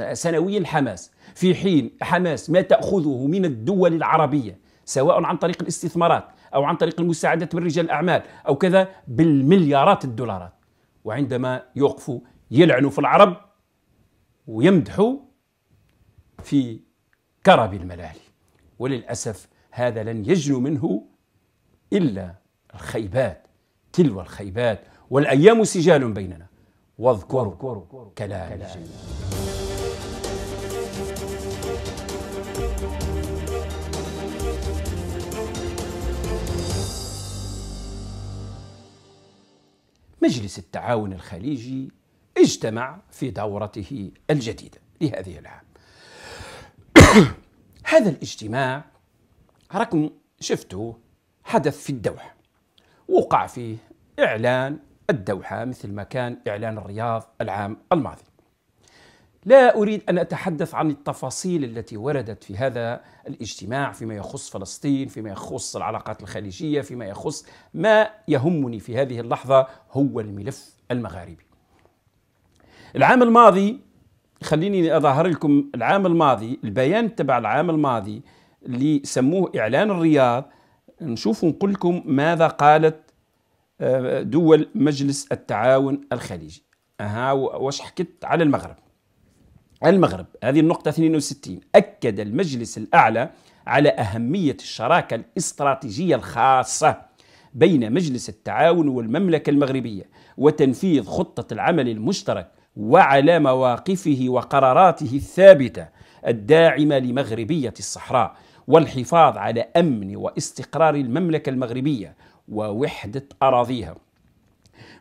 آه، سنويا لحماس في حين حماس ما تأخذه من الدول العربية سواء عن طريق الاستثمارات أو عن طريق المساعدات من رجال الأعمال أو كذا بالمليارات الدولارات وعندما يوقفوا يلعنوا في العرب ويمدحوا في كرب الملاهي وللأسف هذا لن يجنو منه إلا الخيبات تلو الخيبات والأيام سجال بيننا واذكروا كلام مجلس التعاون الخليجي اجتمع في دورته الجديدة لهذه العام هذا الاجتماع رقم شفته حدث في الدوحة وقع فيه إعلان الدوحة مثل ما كان إعلان الرياض العام الماضي لا أريد أن أتحدث عن التفاصيل التي وردت في هذا الاجتماع فيما يخص فلسطين فيما يخص العلاقات الخارجية فيما يخص ما يهمني في هذه اللحظة هو الملف المغاربي العام الماضي خليني أظهر لكم العام الماضي البيان تبع العام الماضي اللي سموه إعلان الرياض نشوف ونقول لكم ماذا قالت آه، دول مجلس التعاون الخليجي ها واش حكت على المغرب المغرب هذه النقطة 62 أكد المجلس الأعلى على أهمية الشراكة الاستراتيجية الخاصة بين مجلس التعاون والمملكة المغربية وتنفيذ خطة العمل المشترك وعلى مواقفه وقراراته الثابتة الداعمة لمغربية الصحراء والحفاظ على امن واستقرار المملكه المغربيه ووحده اراضيها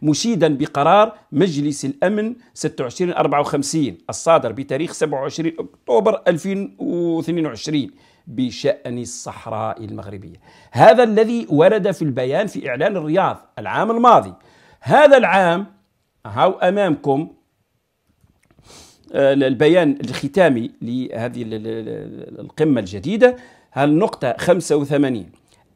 مشيدا بقرار مجلس الامن 2654 الصادر بتاريخ 27 اكتوبر 2022 بشان الصحراء المغربيه. هذا الذي ورد في البيان في اعلان الرياض العام الماضي. هذا العام هاو امامكم آه، البيان الختامي لهذه القمة الجديدة النقطة 85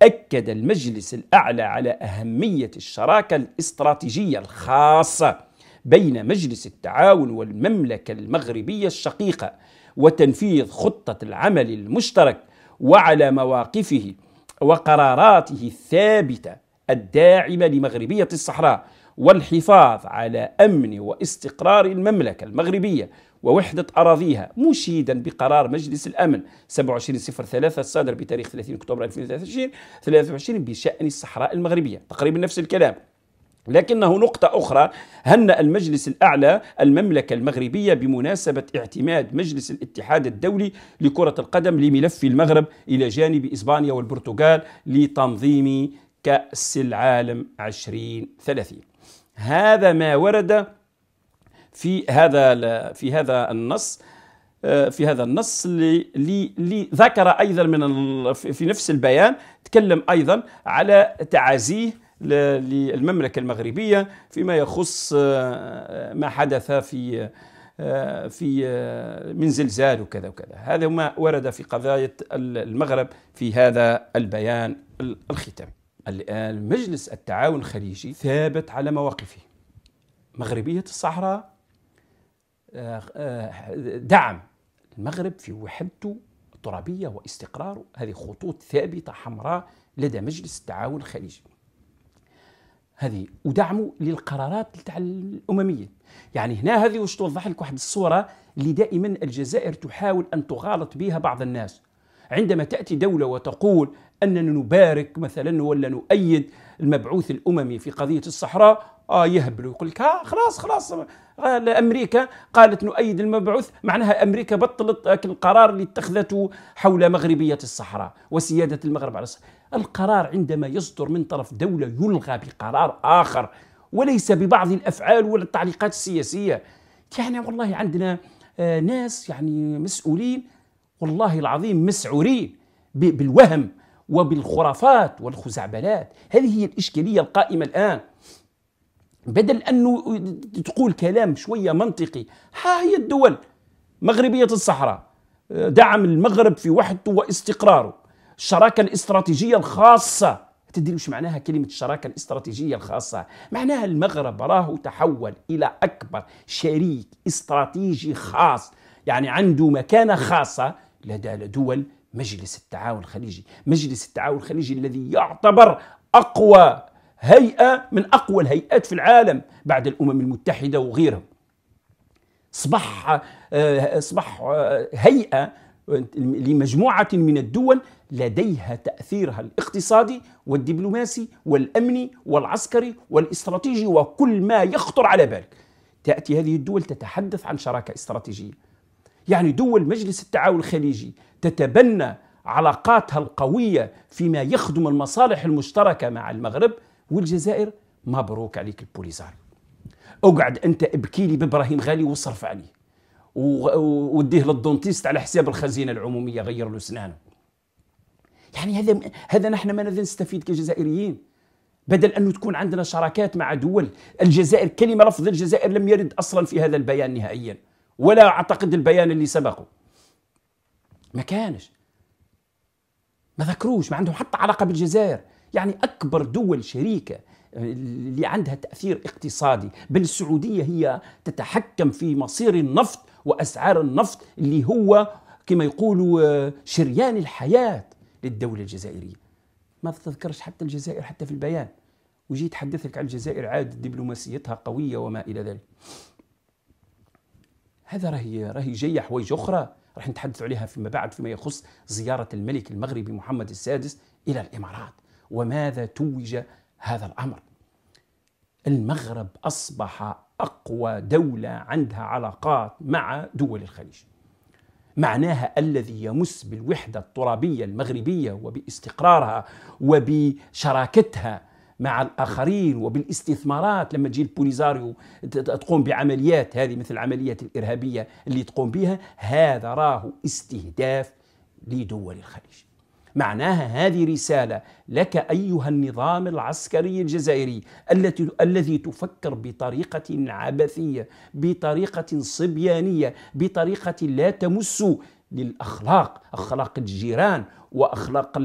أكد المجلس الأعلى على أهمية الشراكة الاستراتيجية الخاصة بين مجلس التعاون والمملكة المغربية الشقيقة وتنفيذ خطة العمل المشترك وعلى مواقفه وقراراته الثابتة الداعمة لمغربية الصحراء والحفاظ على امن واستقرار المملكه المغربيه ووحده اراضيها مشيدا بقرار مجلس الامن 2703 الصادر بتاريخ 30 اكتوبر 2023 23 بشان الصحراء المغربيه تقريبا نفس الكلام لكنه نقطة أخرى هنأ المجلس الأعلى المملكة المغربية بمناسبة اعتماد مجلس الاتحاد الدولي لكرة القدم لملف المغرب إلى جانب إسبانيا والبرتغال لتنظيم كأس العالم 2030 هذا ما ورد في هذا في هذا النص آه، في هذا النص اللي ذكر ايضا من في نفس البيان تكلم ايضا على تعازيه للمملكه المغربيه فيما يخص آه، ما حدث في آه، في من زلزال وكذا وكذا هذا ما ورد في قضايا المغرب في هذا البيان الختامي الآن مجلس التعاون الخليجي ثابت على مواقفه مغربية الصحراء آه، آه، دعم المغرب في وحدته الترابية واستقراره هذه خطوط ثابتة حمراء لدى مجلس التعاون الخليجي هذه ودعمه للقرارات تاع الامميه يعني هنا هذه واش توضح لك واحد الصوره اللي دائما الجزائر تحاول ان تغالط بها بعض الناس عندما تاتي دوله وتقول أننا نبارك مثلا ولا نؤيد المبعوث الأممي في قضية الصحراء آه يهبلوا يقول لك آه، خلاص خلاص أمريكا قالت نؤيد المبعوث معناها أمريكا بطلت القرار اللي اتخذته حول مغربية الصحراء وسيادة المغرب على الصحراء القرار عندما يصدر من طرف دولة يلغى بقرار آخر وليس ببعض الأفعال ولا التعليقات السياسية يعني والله عندنا آه، ناس يعني مسؤولين والله العظيم مسعورين بالوهم وبالخرافات والخزعبلات هذه هي الإشكالية القائمة الآن بدل أنه تقول كلام شوية منطقي ها هي الدول مغربية الصحراء دعم المغرب في وحدته واستقراره الشراكة الاستراتيجية الخاصة تدري وش معناها كلمة الشراكة الاستراتيجية الخاصة؟ معناها المغرب راه تحول إلى أكبر شريك استراتيجي خاص يعني عنده مكانة خاصة لدى دول مجلس التعاون الخليجي مجلس التعاون الخليجي الذي يعتبر أقوى هيئة من أقوى الهيئات في العالم بعد الأمم المتحدة وغيرها أصبح آه، أصبح آه، هيئة لمجموعة من الدول لديها تأثيرها الاقتصادي والدبلوماسي والأمني والعسكري والاستراتيجي وكل ما يخطر على بالك تأتي هذه الدول تتحدث عن شراكة استراتيجية يعني دول مجلس التعاون الخليجي تتبنى علاقاتها القوية فيما يخدم المصالح المشتركة مع المغرب والجزائر مبروك عليك البوليزاري اقعد انت ابكي لي بابراهيم غالي وصرف عليه وديه للدونتيست على حساب الخزينه العموميه غير له اسنانه يعني هذا هذا نحن ما نستفيد كجزائريين بدل انه تكون عندنا شراكات مع دول الجزائر كلمه لفظ الجزائر لم يرد اصلا في هذا البيان نهائيا ولا اعتقد البيان اللي سبقه ما كانش ما ذكروش ما عندهم حتى علاقه بالجزائر يعني اكبر دول شريكه آه، اللي عندها تاثير اقتصادي بل السعوديه هي تتحكم في مصير النفط واسعار النفط اللي هو كما يقولوا آه، شريان الحياه للدوله الجزائريه ما تذكرش حتى الجزائر حتى في البيان وجيت حدث لك عن الجزائر عاد دبلوماسيتها قويه وما الى ذلك هذا راهي راهي جايه حوايج اخرى راح نتحدث عليها فيما بعد فيما يخص زياره الملك المغربي محمد السادس الى الامارات وماذا توج هذا الامر المغرب اصبح اقوى دوله عندها علاقات مع دول الخليج معناها الذي يمس بالوحده الترابيه المغربيه وباستقرارها وبشراكتها مع الاخرين وبالاستثمارات لما تجي البوليزاريو تقوم بعمليات هذه مثل العمليات الارهابيه اللي تقوم بها هذا راه استهداف لدول الخليج معناها هذه رساله لك ايها النظام العسكري الجزائري التي الذي تفكر بطريقه عبثيه بطريقه صبيانيه بطريقه لا تمس للاخلاق اخلاق الجيران واخلاق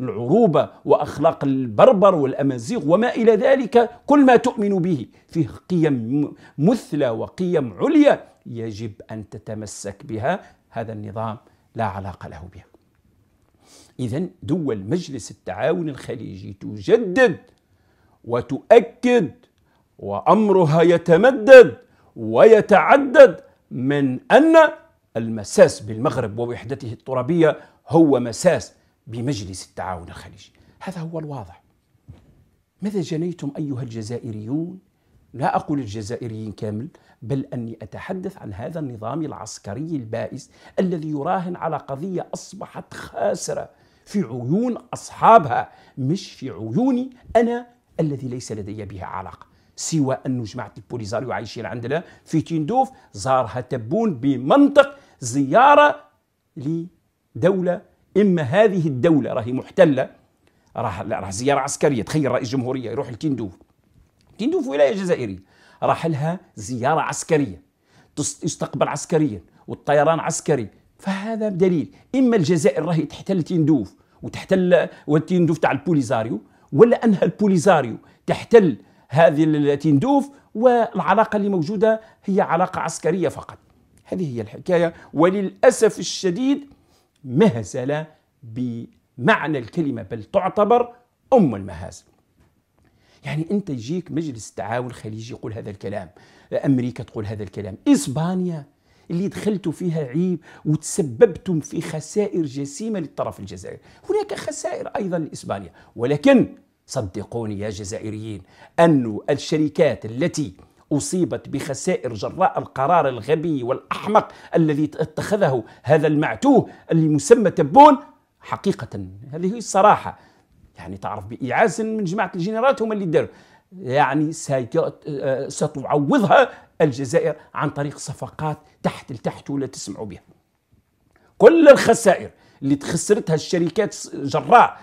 العروبه واخلاق البربر والامازيغ وما الى ذلك كل ما تؤمن به فيه قيم مثلى وقيم عليا يجب ان تتمسك بها هذا النظام لا علاقه له بها اذا دول مجلس التعاون الخليجي تجدد وتؤكد وامرها يتمدد ويتعدد من ان المساس بالمغرب ووحدته الترابية هو مساس بمجلس التعاون الخليجي هذا هو الواضح ماذا جنيتم أيها الجزائريون لا أقول الجزائريين كامل بل أني أتحدث عن هذا النظام العسكري البائس الذي يراهن على قضية أصبحت خاسرة في عيون أصحابها مش في عيوني أنا الذي ليس لدي بها علاقة سوى أن جماعة البوليزاريو عايشين عندنا في تيندوف زارها تبون بمنطق زيارة لدولة إما هذه الدولة راهي محتلة راح لا راح زيارة عسكرية تخيل رئيس جمهورية يروح لتندوف تندوف ولاية جزائرية راح لها زيارة عسكرية يستقبل عسكريا والطيران عسكري فهذا دليل إما الجزائر راهي تحتل تندوف وتحتل والتندوف تاع البوليزاريو ولا أنها البوليزاريو تحتل هذه التندوف والعلاقة اللي موجودة هي علاقة عسكرية فقط هذه هي الحكاية وللأسف الشديد مهزلة بمعنى الكلمة بل تعتبر أم المهازل يعني أنت يجيك مجلس التعاون الخليجي يقول هذا الكلام أمريكا تقول هذا الكلام إسبانيا اللي دخلتوا فيها عيب وتسببتم في خسائر جسيمة للطرف الجزائري هناك خسائر أيضا لإسبانيا ولكن صدقوني يا جزائريين أن الشركات التي أصيبت بخسائر جراء القرار الغبي والأحمق الذي اتخذه هذا المعتوه المسمى تبون حقيقة هذه هي الصراحة يعني تعرف بإيعاز من جماعة الجنرالات هم اللي داروا يعني آه، ستعوضها الجزائر عن طريق صفقات تحت لتحت ولا تسمعوا بها كل الخسائر اللي تخسرتها الشركات جراء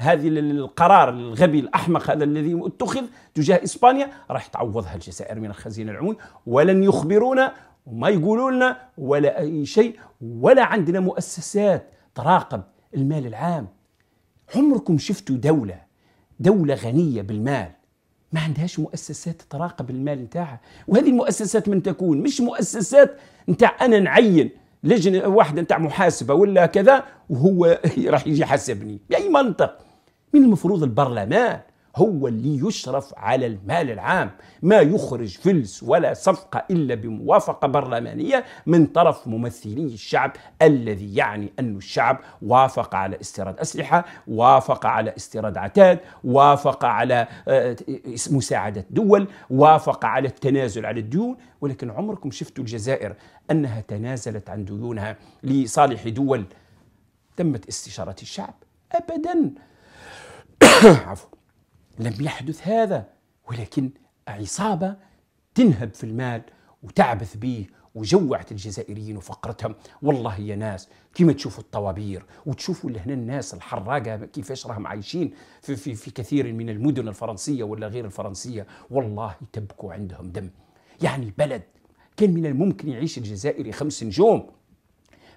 هذه القرار الغبي الاحمق هذا الذي اتخذ تجاه اسبانيا راح تعوضها الجزائر من الخزينه العموميه ولن يخبرونا وما يقولوا لنا ولا اي شيء ولا عندنا مؤسسات تراقب المال العام عمركم شفتوا دوله دوله غنيه بالمال ما عندهاش مؤسسات تراقب المال نتاعها وهذه المؤسسات من تكون مش مؤسسات نتاع انا نعين لجنه واحده نتاع محاسبه ولا كذا وهو راح يجي يحاسبني باي منطق من المفروض البرلمان هو اللي يشرف على المال العام ما يخرج فلس ولا صفقة إلا بموافقة برلمانية من طرف ممثلي الشعب الذي يعني أن الشعب وافق على استيراد أسلحة وافق على استيراد عتاد وافق على آه، مساعدة دول وافق على التنازل على الديون ولكن عمركم شفتوا الجزائر أنها تنازلت عن ديونها لصالح دول تمت استشارة الشعب أبداً عفوا لم يحدث هذا ولكن عصابة تنهب في المال وتعبث به وجوعت الجزائريين وفقرتهم والله يا ناس كما تشوفوا الطوابير وتشوفوا لهنا الناس الحراقة كيفاش راهم عايشين في, في, في كثير من المدن الفرنسية ولا غير الفرنسية والله تبكوا عندهم دم يعني بلد كان من الممكن يعيش الجزائري خمس نجوم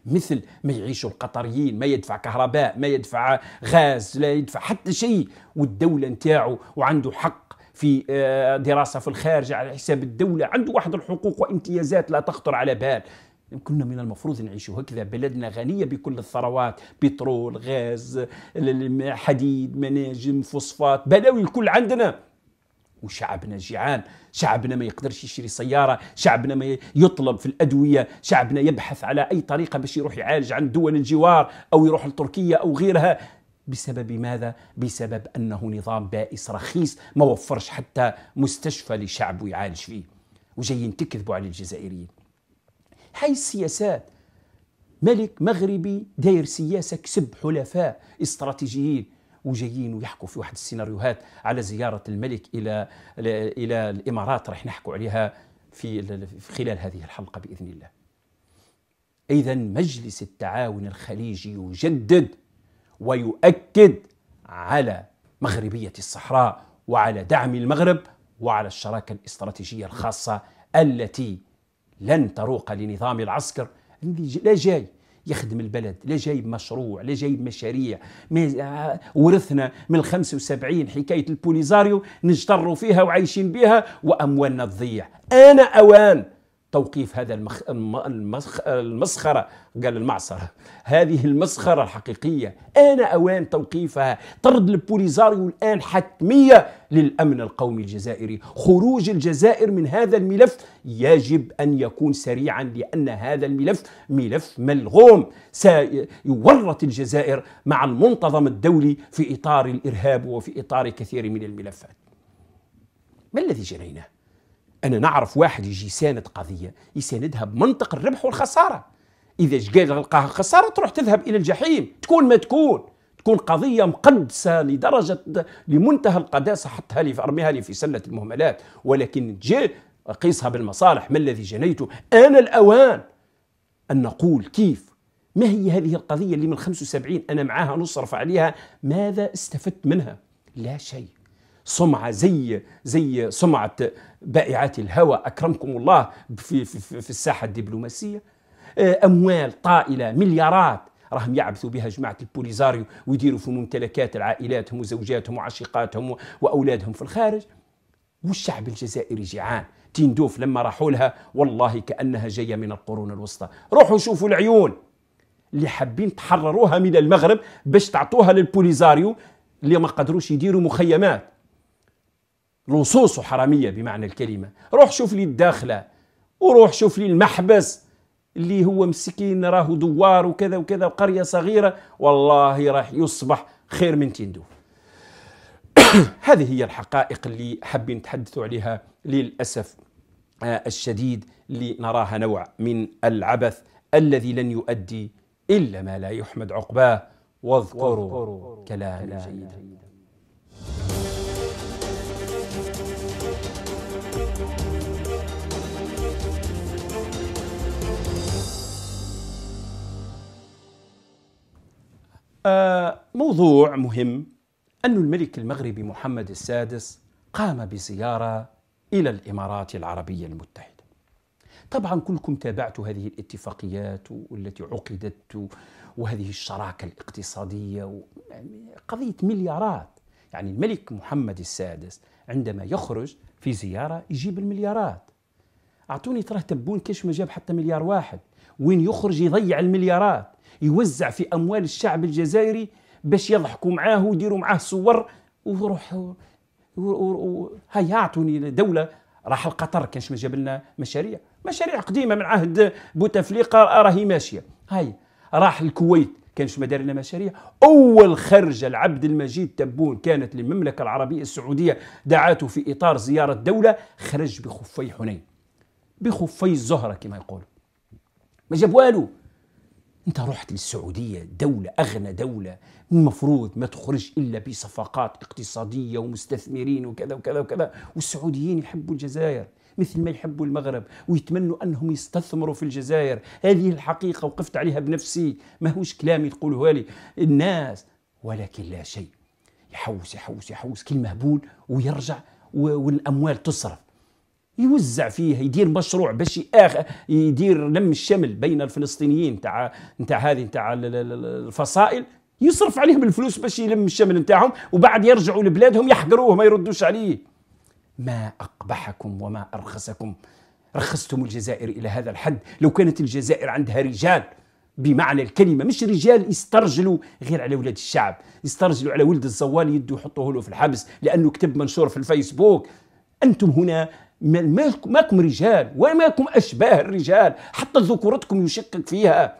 مثل ما يعيشوا القطريين ما يدفع كهرباء ما يدفع غاز لا يدفع حتى شيء والدولة نتاعو وعنده حق في آه، دراسه في الخارج على حساب الدوله عنده واحد الحقوق وامتيازات لا تخطر على بال كنا من المفروض نعيش هكذا بلدنا غنية بكل الثروات بترول غاز حديد مناجم فوسفات بلاوي الكل عندنا وشعبنا جيعان شعبنا ما يقدرش يشري سيارة شعبنا ما يطلب في الأدوية شعبنا يبحث على أي طريقة باش يروح يعالج عن دول الجوار أو يروح لتركيا أو غيرها بسبب ماذا؟ بسبب أنه نظام بائس رخيص ما وفرش حتى مستشفى لشعبه يعالج فيه وجايين تكذبوا على الجزائريين هاي السياسات ملك مغربي داير سياسة كسب حلفاء استراتيجيين وجايين ويحكوا في واحد السيناريوهات على زياره الملك الى الى الامارات راح نحكوا عليها في خلال هذه الحلقه باذن الله. اذا مجلس التعاون الخليجي يجدد ويؤكد على مغربيه الصحراء وعلى دعم المغرب وعلى الشراكه الاستراتيجيه الخاصه التي لن تروق لنظام العسكر اللي لا جاي يخدم البلد لا جايب مشروع لا جايب مشاريع ما ورثنا من 75 حكاية البوليزاريو نجتروا فيها وعايشين بها وأموالنا تضيع أنا أوان توقيف هذا المخ... المخ... المسخرة قال المعصرة هذه المسخرة الحقيقية آن أوان توقيفها طرد البوليزاريو الآن حتمية للأمن القومي الجزائري خروج الجزائر من هذا الملف يجب أن يكون سريعا لأن هذا الملف ملف ملغوم سيورط الجزائر مع المنتظم الدولي في إطار الإرهاب وفي إطار كثير من الملفات ما الذي جنيناه؟ انا نعرف واحد يجي يساند قضيه يساندها بمنطق الربح والخساره اذا قال لقاها خساره تروح تذهب الى الجحيم تكون ما تكون تكون قضية مقدسة لدرجة لمنتهى القداسة حطها لي أرميها لي في سلة المهملات ولكن جاء قيسها بالمصالح ما الذي جنيته آن الأوان أن نقول كيف ما هي هذه القضية اللي من 75 أنا معاها نصرف عليها ماذا استفدت منها لا شيء سمعه زي زي سمعه بائعات الهوى اكرمكم الله في في, في الساحه الدبلوماسيه آه، اموال طائله مليارات راهم يعبثوا بها جماعه البوليزاريو ويديروا في ممتلكات عائلاتهم وزوجاتهم وعشيقاتهم واولادهم في الخارج والشعب الجزائري جيعان تيندوف لما راحوا لها والله كانها جايه من القرون الوسطى روحوا شوفوا العيون اللي حابين تحرروها من المغرب باش تعطوها للبوليزاريو اللي ما قدروش يديروا مخيمات لصوصه حراميه بمعنى الكلمه روح شوف لي الداخله وروح شوف لي المحبس اللي هو مسكين راه دوار وكذا وكذا وقريه صغيره والله راح يصبح خير من تندو هذه هي الحقائق اللي حابين نتحدثوا عليها للاسف آه، الشديد اللي نراها نوع من العبث الذي لن يؤدي إلا ما لا يحمد عقباه واذكروا كلام جيدا آه، موضوع مهم أن الملك المغربي محمد السادس قام بزيارة إلى الإمارات العربية المتحدة طبعا كلكم تابعتوا هذه الاتفاقيات والتي عقدت وهذه الشراكة الاقتصادية يعني قضية مليارات يعني الملك محمد السادس عندما يخرج في زيارة يجيب المليارات أعطوني ترى تبون كيش ما جاب حتى مليار واحد وين يخرج يضيع المليارات يوزع في اموال الشعب الجزائري باش يضحكوا معاه ويديروا معاه صور ويروح هاي اعطوني دوله راح لقطر كانش ما جاب لنا مشاريع مشاريع قديمه من عهد بوتفليقه راهي ماشيه هاي راح الكويت كانش ما دار لنا مشاريع اول خرجه لعبد المجيد تبون كانت للمملكه العربيه السعوديه دعاته في اطار زياره دوله خرج بخفي حنين بخفي الزهره كما يقولوا ما جاب والو انت رحت للسعوديه دوله اغنى دوله المفروض ما تخرج الا بصفقات اقتصاديه ومستثمرين وكذا وكذا وكذا والسعوديين يحبوا الجزائر مثل ما يحبوا المغرب ويتمنوا انهم يستثمروا في الجزائر هذه الحقيقه وقفت عليها بنفسي ما هوش كلامي تقولوها لي الناس ولكن لا شيء يحوس يحوس يحوس كل مهبول ويرجع والاموال تصرف يوزع فيه يدير مشروع باش ياخ يدير لم الشمل بين الفلسطينيين تاع نتاع هذه نتاع الفصائل يصرف عليهم الفلوس باش يلم الشمل نتاعهم وبعد يرجعوا لبلادهم يحقروه ما يردوش عليه ما اقبحكم وما ارخصكم رخصتم الجزائر الى هذا الحد لو كانت الجزائر عندها رجال بمعنى الكلمة مش رجال يسترجلوا غير على ولاد الشعب يسترجلوا على ولد الزوال يدوا يحطوه له في الحبس لأنه كتب منشور في الفيسبوك أنتم هنا مالكم رجال وماكم أشباه الرجال حتى ذكورتكم يشكك فيها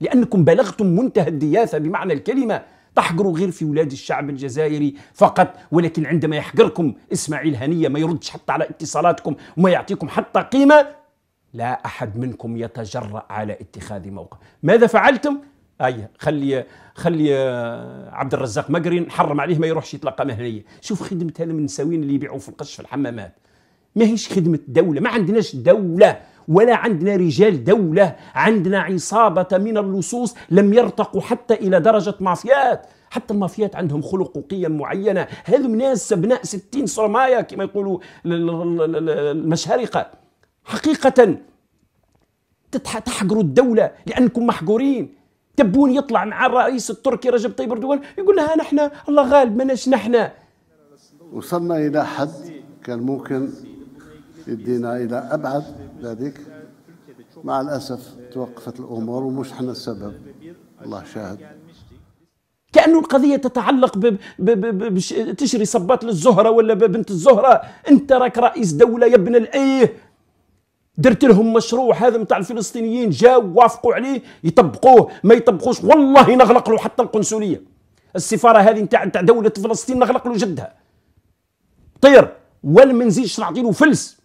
لأنكم بلغتم منتهى الدياثة بمعنى الكلمة تحقروا غير في ولاد الشعب الجزائري فقط ولكن عندما يحقركم إسماعيل هنية ما يردش حتى على اتصالاتكم وما يعطيكم حتى قيمة لا أحد منكم يتجرأ على اتخاذ موقف ماذا فعلتم؟ أي خلي خلي آه، عبد الرزاق مقري نحرم عليه ما يروحش يتلقى مهنيه شوف خدمة هذا من اللي يبيعوا في القش في الحمامات ما هيش خدمة دولة ما عندناش دولة ولا عندنا رجال دولة عندنا عصابة من اللصوص لم يرتقوا حتى إلى درجة مافيات حتى المافيات عندهم خلق وقيم معينة هذو ناس أبناء ستين صرماية كما يقولوا المشارقة حقيقة تحقروا الدولة لأنكم محقورين تبون يطلع مع الرئيس التركي رجب طيب اردوغان يقول لها نحن الله غالب مناش نحن وصلنا إلى حد كان ممكن يدينا إلى أبعد ذلك مع الأسف توقفت الأمور ومش حنا السبب الله شاهد كأنه القضية تتعلق تشري صبات للزهرة ولا ببنت الزهرة أنت راك رئيس دولة يا ابن الأيه درت لهم مشروع هذا نتاع الفلسطينيين جاوا وافقوا عليه يطبقوه ما يطبقوش والله نغلق له حتى القنصليه السفاره هذه نتاع نتاع دوله فلسطين نغلق له جدها طير ولا ما نزيدش نعطي له فلس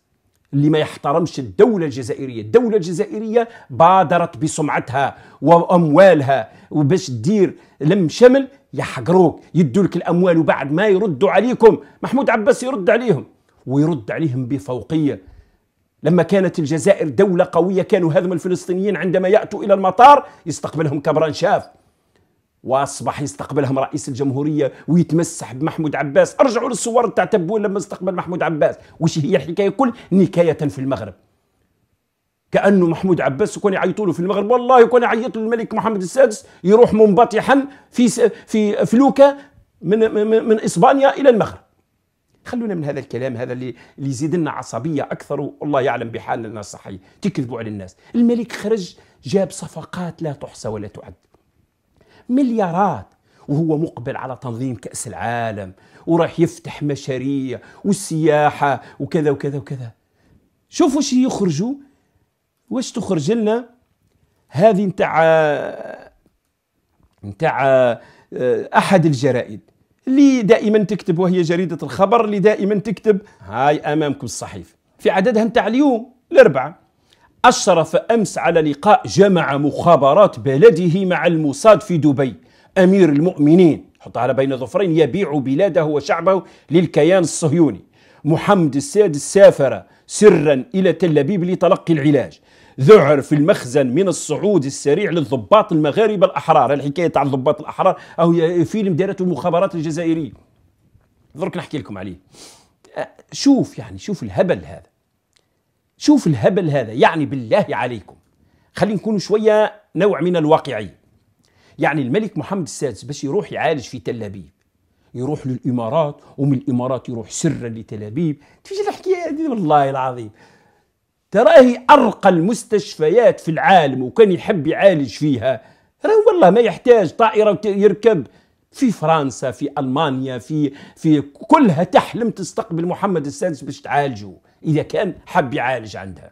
اللي ما يحترمش الدولة الجزائرية الدولة الجزائرية بادرت بسمعتها وأموالها وباش تدير لم شمل يحقروك يدولك الأموال وبعد ما يردوا عليكم محمود عباس يرد عليهم ويرد عليهم بفوقية لما كانت الجزائر دولة قوية كانوا هذم الفلسطينيين عندما يأتوا إلى المطار يستقبلهم كبران شاف واصبح يستقبلهم رئيس الجمهوريه ويتمسح بمحمود عباس ارجعوا للصور تاع تبون لما استقبل محمود عباس وش هي الحكايه كل نكايه في المغرب كانه محمود عباس كون يعيطوا له في المغرب والله كون يعيط للملك محمد السادس يروح منبطحا في في فلوكه من, من من اسبانيا الى المغرب خلونا من هذا الكلام هذا اللي يزيد لنا عصبيه اكثر والله يعلم بحالنا صحيح تكذبوا على الناس الملك خرج جاب صفقات لا تحصى ولا تعد مليارات وهو مقبل على تنظيم كأس العالم وراح يفتح مشاريع والسياحة وكذا وكذا وكذا شوفوا شي يخرجوا واش تخرج لنا هذه نتاع نتاع آه، احد الجرائد اللي دائما تكتب وهي جريده الخبر اللي دائما تكتب هاي امامكم الصحيفه في عددها نتاع اليوم الاربعه أشرف أمس على لقاء جمع مخابرات بلده مع الموساد في دبي أمير المؤمنين حط على بين ظفرين يبيع بلاده وشعبه للكيان الصهيوني محمد السادس سافر سرا إلى تل أبيب لتلقي العلاج ذعر في المخزن من الصعود السريع للضباط المغاربة الأحرار الحكاية تاع الضباط الأحرار أو فيلم دارته المخابرات الجزائرية درك نحكي لكم عليه أه، شوف يعني شوف الهبل هذا شوف الهبل هذا يعني بالله عليكم خلينا نكون شوية نوع من الواقعية يعني الملك محمد السادس باش يروح يعالج في تل أبيب يروح للإمارات ومن الإمارات يروح سرا لتل أبيب تفيش الحكاية هذه والله العظيم تراهي أرقى المستشفيات في العالم وكان يحب يعالج فيها راه والله ما يحتاج طائرة يركب في فرنسا في ألمانيا في في كلها تحلم تستقبل محمد السادس باش تعالجه إذا كان حب يعالج عندها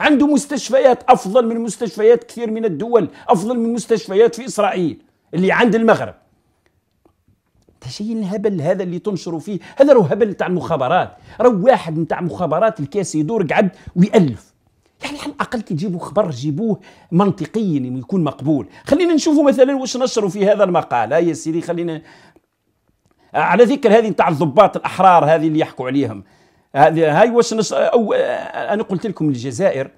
عنده مستشفيات أفضل من مستشفيات كثير من الدول أفضل من مستشفيات في إسرائيل اللي عند المغرب تشي شيء الهبل هذا اللي تنشروا فيه هذا راهو هبل تاع المخابرات راهو واحد نتاع مخابرات الكاس يدور قعد ويألف يعني على الاقل كي تجيبوا خبر جيبوه منطقيا يكون مقبول خلينا نشوفوا مثلا واش نشروا في هذا المقال يا سيدي خلينا على ذكر هذه نتاع الضباط الاحرار هذه اللي يحكوا عليهم هاي وسنص او انا قلت لكم الجزائر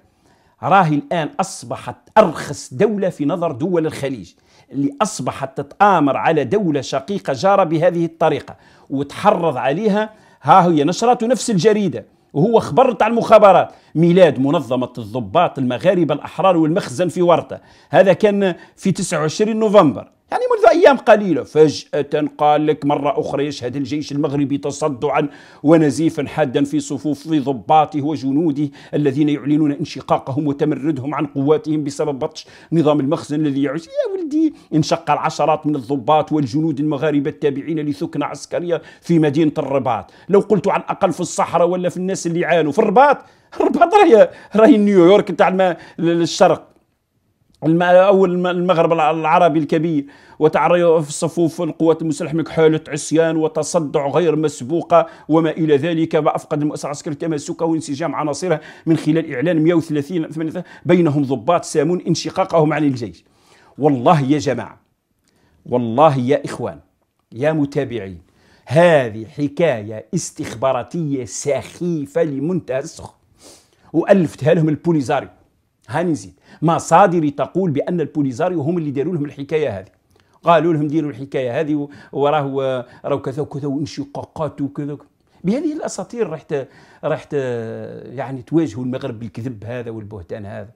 راهي الان اصبحت ارخص دوله في نظر دول الخليج اللي اصبحت تتامر على دوله شقيقه جاره بهذه الطريقه وتحرض عليها ها هي نشرته نفس الجريده وهو خبر تاع المخابرات ميلاد منظمة الضباط المغاربة الأحرار والمخزن في ورطة هذا كان في 29 نوفمبر يعني منذ أيام قليلة فجأة قال لك مرة أخرى يشهد الجيش المغربي تصدعا ونزيفا حادا في صفوف ضباطه وجنوده الذين يعلنون انشقاقهم وتمردهم عن قواتهم بسبب بطش نظام المخزن الذي يعيش يا ولدي انشق العشرات من الضباط والجنود المغاربة التابعين لثكنة عسكرية في مدينة الرباط لو قلت على الأقل في الصحراء ولا في الناس اللي عانوا في الرباط الرباط راهي راهي نيويورك تاع الشرق او المغرب العربي الكبير في صفوف القوات المسلحه حاله عصيان وتصدع غير مسبوقه وما الى ذلك وافقد المؤسسه العسكريه تماسكه وانسجام عناصرها من خلال اعلان 130 بينهم ضباط سامون انشقاقهم عن الجيش. والله يا جماعه والله يا اخوان يا متابعين هذه حكايه استخباراتيه سخيفه لمنتهى السخف والفتها لهم البوليزاريو هنزيد مصادري تقول بان البوليزاريو هم اللي داروا لهم الحكايه هذه قالوا لهم ديروا الحكايه هذه وراه راهو كذا وكذا وانشقاقات وكذا بهذه الاساطير رحت رحت يعني تواجهوا المغرب بالكذب هذا والبهتان هذا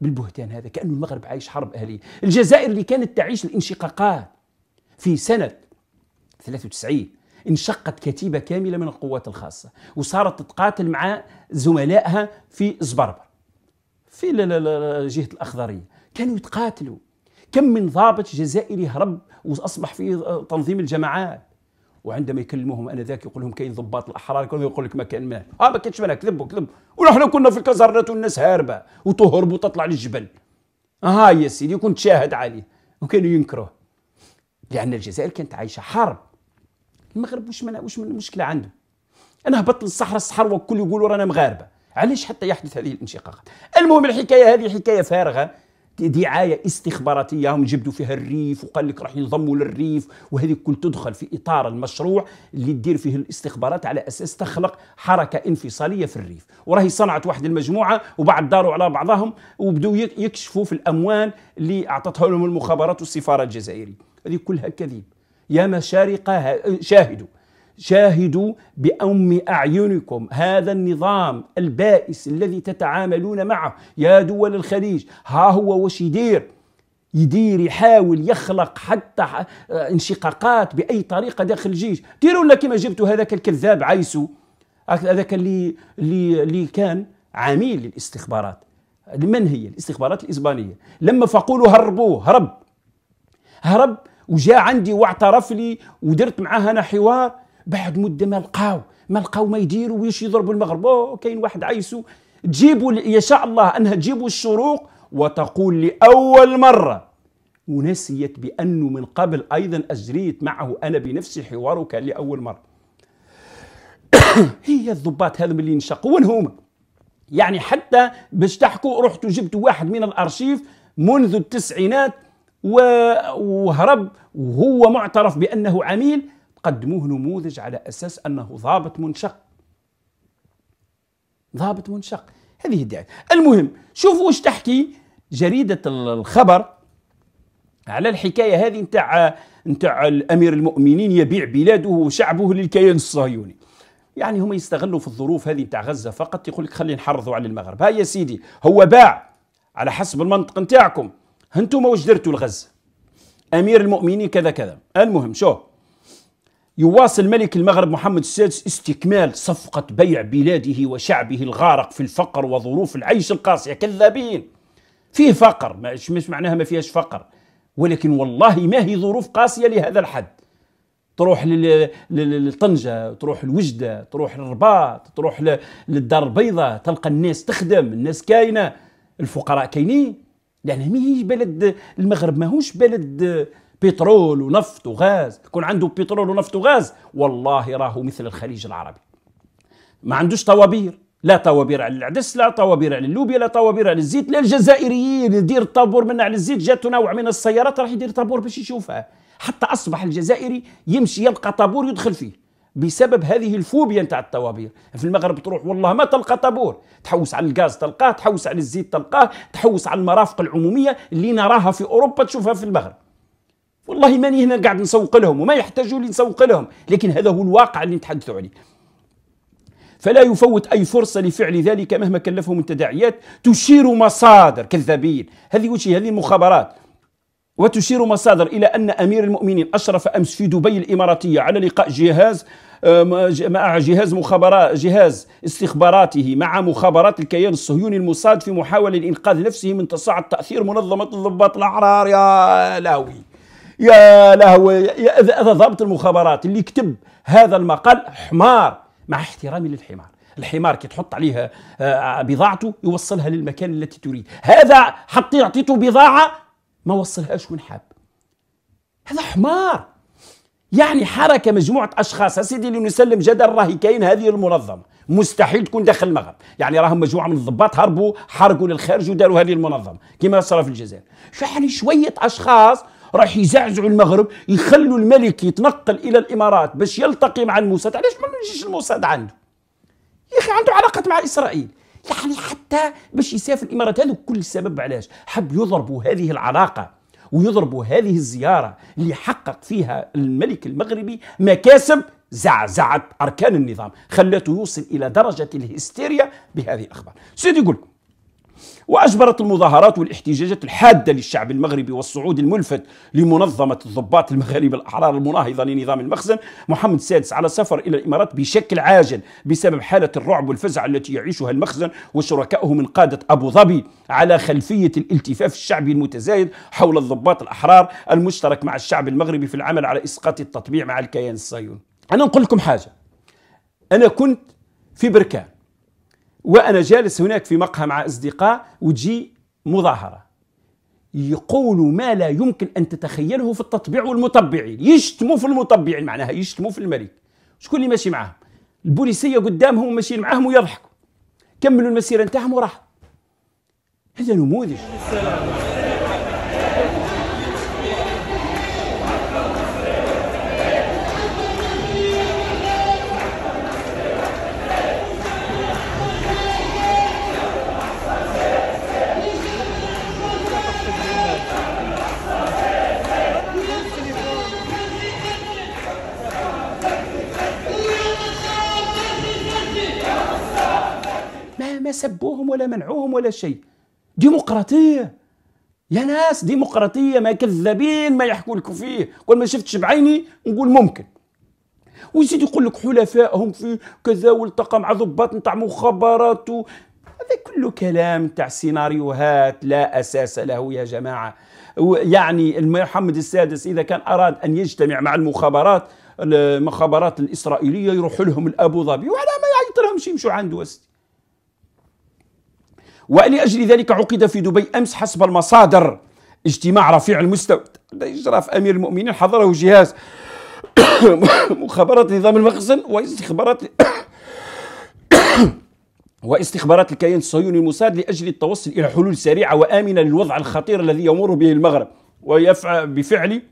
بالبهتان هذا كأنه المغرب عايش حرب أهلية الجزائر اللي كانت تعيش الانشقاقات في سنة 93 انشقت كتيبة كاملة من القوات الخاصة وصارت تتقاتل مع زملائها في زبربر في جهة الأخضرية كانوا يتقاتلوا كم من ضابط جزائري هرب وأصبح في تنظيم الجماعات وعندما يكلموهم انا ذاك يقول لهم كاين ضباط الاحرار كانوا يقول لك ما كان مال اه ما كانش مال كذب كذب ونحن كنا في الكازرنات والناس هاربه وتهرب وتطلع للجبل اه يا سيدي كنت شاهد عليه وكانوا ينكروه لان الجزائر كانت عايشه حرب المغرب واش من واش من المشكله عنده انا هبطت للصحراء الصحراء الكل يقولوا رانا مغاربه علاش حتى يحدث هذه الانشقاقات المهم الحكايه هذه حكايه فارغه دعايه استخباراتيه هم جبدوا فيها الريف وقال لك راح ينضموا للريف وهذه كل تدخل في اطار المشروع اللي تدير فيه الاستخبارات على اساس تخلق حركه انفصاليه في الريف وراهي صنعت واحد المجموعه وبعد داروا على بعضهم وبدوا يكشفوا في الاموال اللي اعطتها لهم المخابرات والسفاره الجزائريه هذه كلها كذب يا مشارق شاهدوا شاهدوا بأم أعينكم هذا النظام البائس الذي تتعاملون معه يا دول الخليج ها هو وش يدير يدير يحاول يخلق حتى آه، انشقاقات بأي طريقة داخل الجيش ديروا لك كما جبتوا هذاك الكذاب عيسو هذاك اللي اللي اللي كان عميل للاستخبارات من هي الاستخبارات الإسبانية لما فقولوا هربوه هرب هرب وجاء عندي واعترف لي ودرت معاه انا حوار بعد مده ما لقاو ما لقاو ما يديروا ويش يضربوا المغرب اوه كاين واحد عايسو تجيبوا يا شاء الله انها تجيبوا الشروق وتقول لاول مره ونسيت بانه من قبل ايضا اجريت معه انا بنفسي حوار وكان لاول مره هي الضباط هذا اللي انشقوا وين هما يعني حتى باش تحكوا رحتوا جبتوا واحد من الارشيف منذ التسعينات وهرب وهو معترف بأنه عميل قدموه نموذج على أساس أنه ضابط منشق ضابط منشق هذه الدعاية المهم شوفوا واش تحكي جريدة الخبر على الحكاية هذه نتاع نتاع الأمير المؤمنين يبيع بلاده وشعبه للكيان الصهيوني يعني هم يستغلوا في الظروف هذه نتاع غزة فقط يقول لك خلينا نحرضوا على المغرب يا سيدي هو باع على حسب المنطق نتاعكم هنتوما واش درتوا الغز امير المؤمنين كذا كذا المهم شو يواصل ملك المغرب محمد السادس استكمال صفقة بيع بلاده وشعبه الغارق في الفقر وظروف العيش القاسية كذابين فيه فقر مش, مش معناها ما فيهاش فقر ولكن والله ما هي ظروف قاسية لهذا الحد تروح للطنجة تروح الوجدة تروح للرباط تروح للدار البيضاء تلقى الناس تخدم الناس كاينة الفقراء كاينين لان يعني ماهيش بلد المغرب ماهوش بلد بترول ونفط وغاز يكون عنده بترول ونفط وغاز والله راهو مثل الخليج العربي ما عندوش طوابير لا طوابير على العدس لا طوابير على اللوبيا لا طوابير على الزيت لا الجزائريين يدير طابور من على الزيت جات نوع من السيارات راح يدير طابور باش يشوفها حتى اصبح الجزائري يمشي يلقى طابور يدخل فيه بسبب هذه الفوبيا نتاع الطوابير في المغرب تروح والله ما تلقى طابور تحوس على الغاز تلقاه تحوس على الزيت تلقاه تحوس على المرافق العموميه اللي نراها في اوروبا تشوفها في المغرب والله ماني هنا قاعد نسوق لهم وما يحتاجوا لي نسوق لهم لكن هذا هو الواقع اللي نتحدثوا عليه فلا يفوت أي فرصة لفعل ذلك مهما كلفه من تداعيات تشير مصادر كذابين هذه وشي هذه المخابرات وتشير مصادر إلى أن أمير المؤمنين أشرف أمس في دبي الإماراتية على لقاء جهاز آه، مع جهاز مخابرات جهاز استخباراته مع مخابرات الكيان الصهيوني المصاد في محاولة لإنقاذ نفسه من تصاعد تأثير منظمة الضباط الأحرار يا لهوي يا لهوي هذا ضابط المخابرات اللي كتب هذا المقال حمار مع احترامي للحمار الحمار كي تحط عليها آه، بضاعته يوصلها للمكان التي تريد هذا حطي اعطيته بضاعة ما وصلهاش وين حاب هذا حمار يعني حركه مجموعه اشخاص سيدي اللي نسلم جدل راهي كاين هذه المنظمه مستحيل تكون داخل المغرب يعني راهم مجموعه من الضباط هربوا حرقوا للخارج وداروا هذه المنظمه كما صار في الجزائر يعني شويه اشخاص راح يزعزعوا المغرب يخلوا الملك يتنقل الى الامارات باش يلتقي مع الموساد علاش ما نجيش الموساد عنده يا اخي عنده علاقات مع اسرائيل يعني حتى باش يسافر الامارات هذا كل سبب علاش حب يضربوا هذه العلاقه ويضربوا هذه الزيارة اللي حقق فيها الملك المغربي مكاسب زعزعت أركان النظام خلته يوصل إلى درجة الهستيريا بهذه الأخبار سيدي يقول وأجبرت المظاهرات والاحتجاجات الحادة للشعب المغربي والصعود الملفت لمنظمة الضباط المغاربة الأحرار المناهضة لنظام المخزن محمد السادس على سفر إلى الإمارات بشكل عاجل بسبب حالة الرعب والفزع التي يعيشها المخزن وشركائه من قادة أبو ظبي على خلفية الالتفاف الشعبي المتزايد حول الضباط الأحرار المشترك مع الشعب المغربي في العمل على إسقاط التطبيع مع الكيان الصهيوني أنا نقول لكم حاجة أنا كنت في بركان وانا جالس هناك في مقهى مع اصدقاء وتجي مظاهره يقولوا ما لا يمكن ان تتخيله في التطبيع والمطبعين يشتموا في المطبعين معناها يشتموا في الملك شكون اللي ماشي معاهم البوليسيه قدامهم ماشيين معاهم ويضحكوا كملوا المسيره نتاعهم وراحوا هذا نموذج ما سبوهم ولا منعوهم ولا شيء ديمقراطيه يا ناس ديمقراطيه ما كذابين ما يحكوا لكم فيه كل ما شفتش بعيني نقول ممكن ويزيد يقول لك حلفائهم في كذا والتقى مع ضباط نتاع مخابرات هذا كله كلام تاع سيناريوهات لا اساس له يا جماعه يعني محمد السادس اذا كان اراد ان يجتمع مع المخابرات المخابرات الاسرائيليه يروح لهم لابو ظبي وعلى ما يعيط لهم يمشوا عنده ولأجل ذلك عقد في دبي أمس حسب المصادر اجتماع رفيع المستوى إجراء في أمير المؤمنين حضره جهاز مخابرات نظام المخزن واستخبارات واستخبارات الكيان الصهيوني الموساد لأجل التوصل إلى حلول سريعة وآمنة للوضع الخطير الذي يمر به المغرب ويفعل بفعل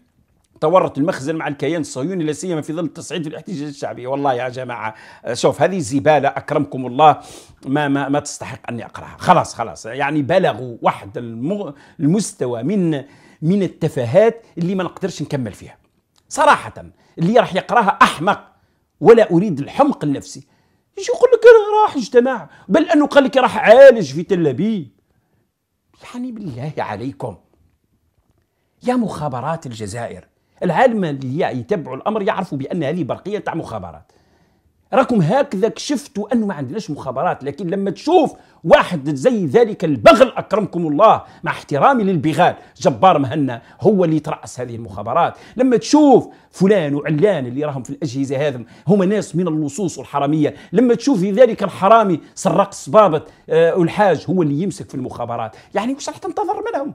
تورط المخزن مع الكيان الصهيوني لا سيما في ظل التصعيد في الاحتجاج الشعبي والله يا جماعه شوف هذه زباله اكرمكم الله ما ما, ما تستحق اني اقراها خلاص خلاص يعني بلغوا واحد المستوى من من التفاهات اللي ما نقدرش نكمل فيها صراحه اللي راح يقراها احمق ولا اريد الحمق النفسي يجي يقول لك إيه راح اجتماع بل انه قال لك راح عالج في تل ابيب يعني بالله عليكم يا مخابرات الجزائر العالم اللي يتبعوا الامر يعرفوا بان هذه برقيه تاع مخابرات راكم هكذا كشفتوا انه ما عندناش مخابرات لكن لما تشوف واحد زي ذلك البغل اكرمكم الله مع احترامي للبغال جبار مهنا هو اللي يتراس هذه المخابرات لما تشوف فلان وعلان اللي راهم في الاجهزه هذم هما ناس من اللصوص والحراميه لما تشوف في ذلك الحرامي سراق صبابه آه والحاج هو اللي يمسك في المخابرات يعني واش راح تنتظر منهم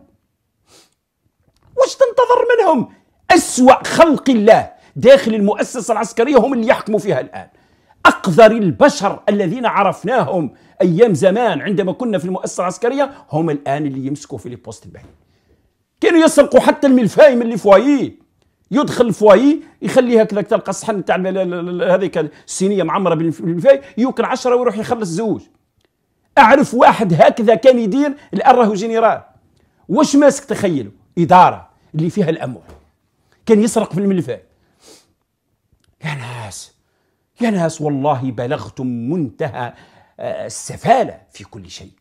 واش تنتظر منهم أسوأ خلق الله داخل المؤسسة العسكرية هم اللي يحكموا فيها الآن أقذر البشر الذين عرفناهم أيام زمان عندما كنا في المؤسسة العسكرية هم الآن اللي يمسكوا في البوست البحري كانوا يسرقوا حتى الملفاي من الفوايي يدخل الفوايي يخلي هكذا تلقى الصحن تاع هذيك الصينيه معمره بالملفاي يوكل عشرة ويروح يخلص زوج اعرف واحد هكذا كان يدير الان راهو جنرال واش ماسك تخيلوا اداره اللي فيها الاموال كان يسرق في الملفات يا ناس يا ناس والله بلغتم منتهى آه، السفاله في كل شيء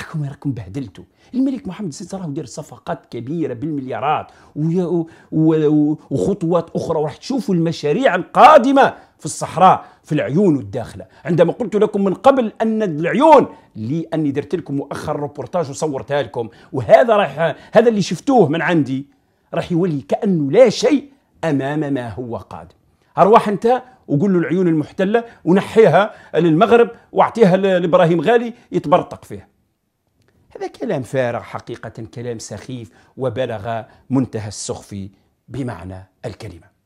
راكم راكم بهدلتوا الملك محمد السادس راه يدير صفقات كبيره بالمليارات وخطوات اخرى وراح تشوفوا المشاريع القادمه في الصحراء في العيون والداخله عندما قلت لكم من قبل ان العيون لاني درت لكم مؤخرا روبورتاج وصورتها لكم وهذا راح هذا اللي شفتوه من عندي راح يولي كانه لا شيء امام ما هو قادم اروح انت وقول له العيون المحتله ونحيها للمغرب واعطيها لابراهيم غالي يتبرطق فيها هذا كلام فارغ حقيقه كلام سخيف وبلغ منتهى السخف بمعنى الكلمه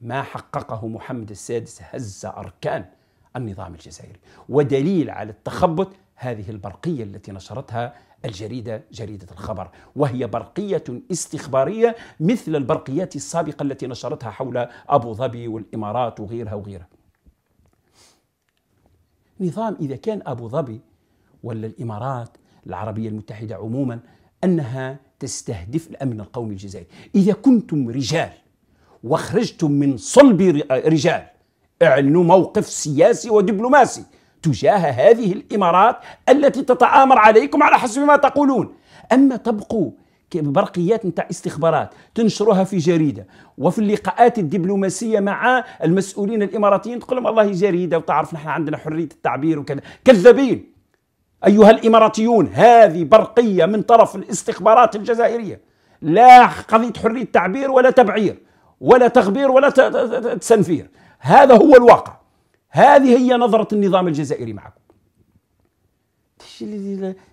ما حققه محمد السادس هز اركان النظام الجزائري ودليل على التخبط هذه البرقيه التي نشرتها الجريدة جريدة الخبر وهي برقية استخبارية مثل البرقيات السابقة التي نشرتها حول أبو ظبي والإمارات وغيرها وغيرها نظام إذا كان أبو ظبي ولا الإمارات العربية المتحدة عموما أنها تستهدف الأمن القومي الجزائري إذا كنتم رجال وخرجتم من صلب رجال اعلنوا موقف سياسي ودبلوماسي تجاه هذه الامارات التي تتآمر عليكم على حسب ما تقولون اما تبقوا برقيات نتاع استخبارات تنشروها في جريده وفي اللقاءات الدبلوماسيه مع المسؤولين الاماراتيين تقول لهم والله جريده وتعرف نحن عندنا حريه التعبير وكذا كذابين ايها الاماراتيون هذه برقيه من طرف الاستخبارات الجزائريه لا قضيه حريه تعبير ولا تبعير ولا تغبير ولا تسنفير هذا هو الواقع هذه هي نظرة النظام الجزائري معكم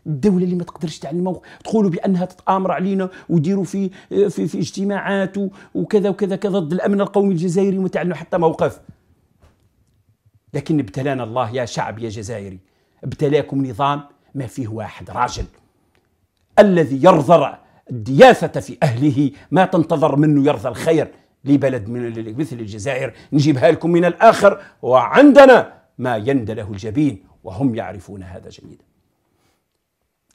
الدولة اللي ما تقدرش تعني الموقف تقولوا بأنها تتآمر علينا وديروا في في في اجتماعات وكذا وكذا كذا ضد الأمن القومي الجزائري وما حتى موقف لكن ابتلانا الله يا شعب يا جزائري ابتلاكم نظام ما فيه واحد راجل الذي يرضى الدياثة في أهله ما تنتظر منه يرضى الخير لبلد من مثل الجزائر نجيبها لكم من الآخر وعندنا ما يندله الجبين وهم يعرفون هذا جيدا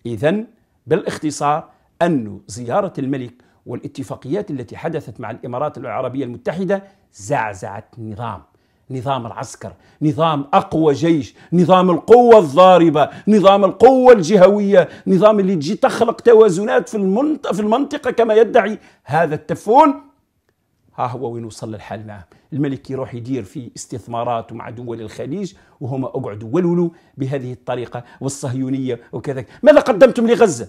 إذا بالاختصار أن زيارة الملك والاتفاقيات التي حدثت مع الإمارات العربية المتحدة زعزعت نظام نظام العسكر نظام أقوى جيش نظام القوة الضاربة نظام القوة الجهوية نظام اللي تجي تخلق توازنات في, في المنطقة كما يدعي هذا التفون ها هو وين وصل الحال معاه الملك يروح يدير في استثمارات ومع دول الخليج وهما اقعدوا ولولو بهذه الطريقه والصهيونيه وكذا ماذا قدمتم لغزه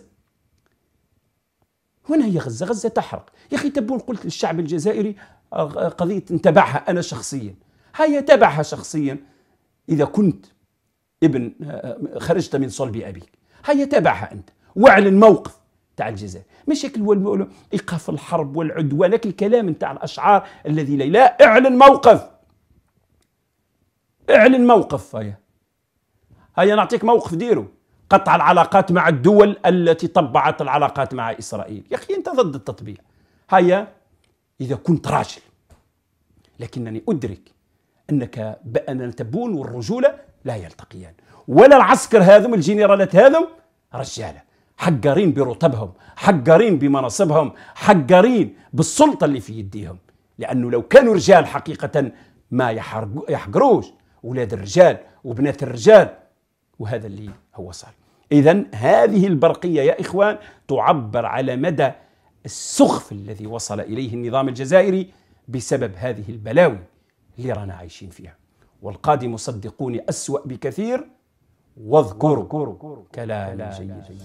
هنا هي غزه غزه تحرق يا اخي تبون قلت للشعب الجزائري آه، قضيه انتبعها انا شخصيا هيا تبعها شخصيا اذا كنت ابن آه، آه، خرجت من صلب ابيك هيا تبعها انت واعلن موقف تاع الجزائر ماشي ايقاف الحرب والعدوان لكن الكلام نتاع الاشعار الذي لا, لا اعلن موقف اعلن موقف هيا هيا نعطيك موقف ديرو قطع العلاقات مع الدول التي طبعت العلاقات مع اسرائيل يا اخي انت ضد التطبيع هيا اذا كنت راجل لكنني ادرك انك بان التبون والرجوله لا يلتقيان ولا العسكر هذم الجنرالات هذم رجاله حقارين برتبهم حقارين بمناصبهم حقارين بالسلطة اللي في يديهم لأنه لو كانوا رجال حقيقة ما يحقروش أولاد الرجال وبنات الرجال وهذا اللي هو صار إذا هذه البرقية يا إخوان تعبر على مدى السخف الذي وصل إليه النظام الجزائري بسبب هذه البلاوي اللي رانا عايشين فيها والقادم صدقوني أسوأ بكثير واذكر كلام جيد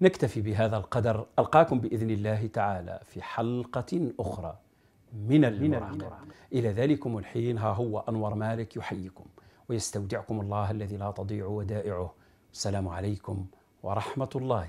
نكتفي بهذا القدر ألقاكم بإذن الله تعالى في حلقة أخرى من المراقب إلى ذلكم الحين ها هو أنور مالك يحييكم ويستودعكم الله الذي لا تضيع ودائعه السلام عليكم ورحمة الله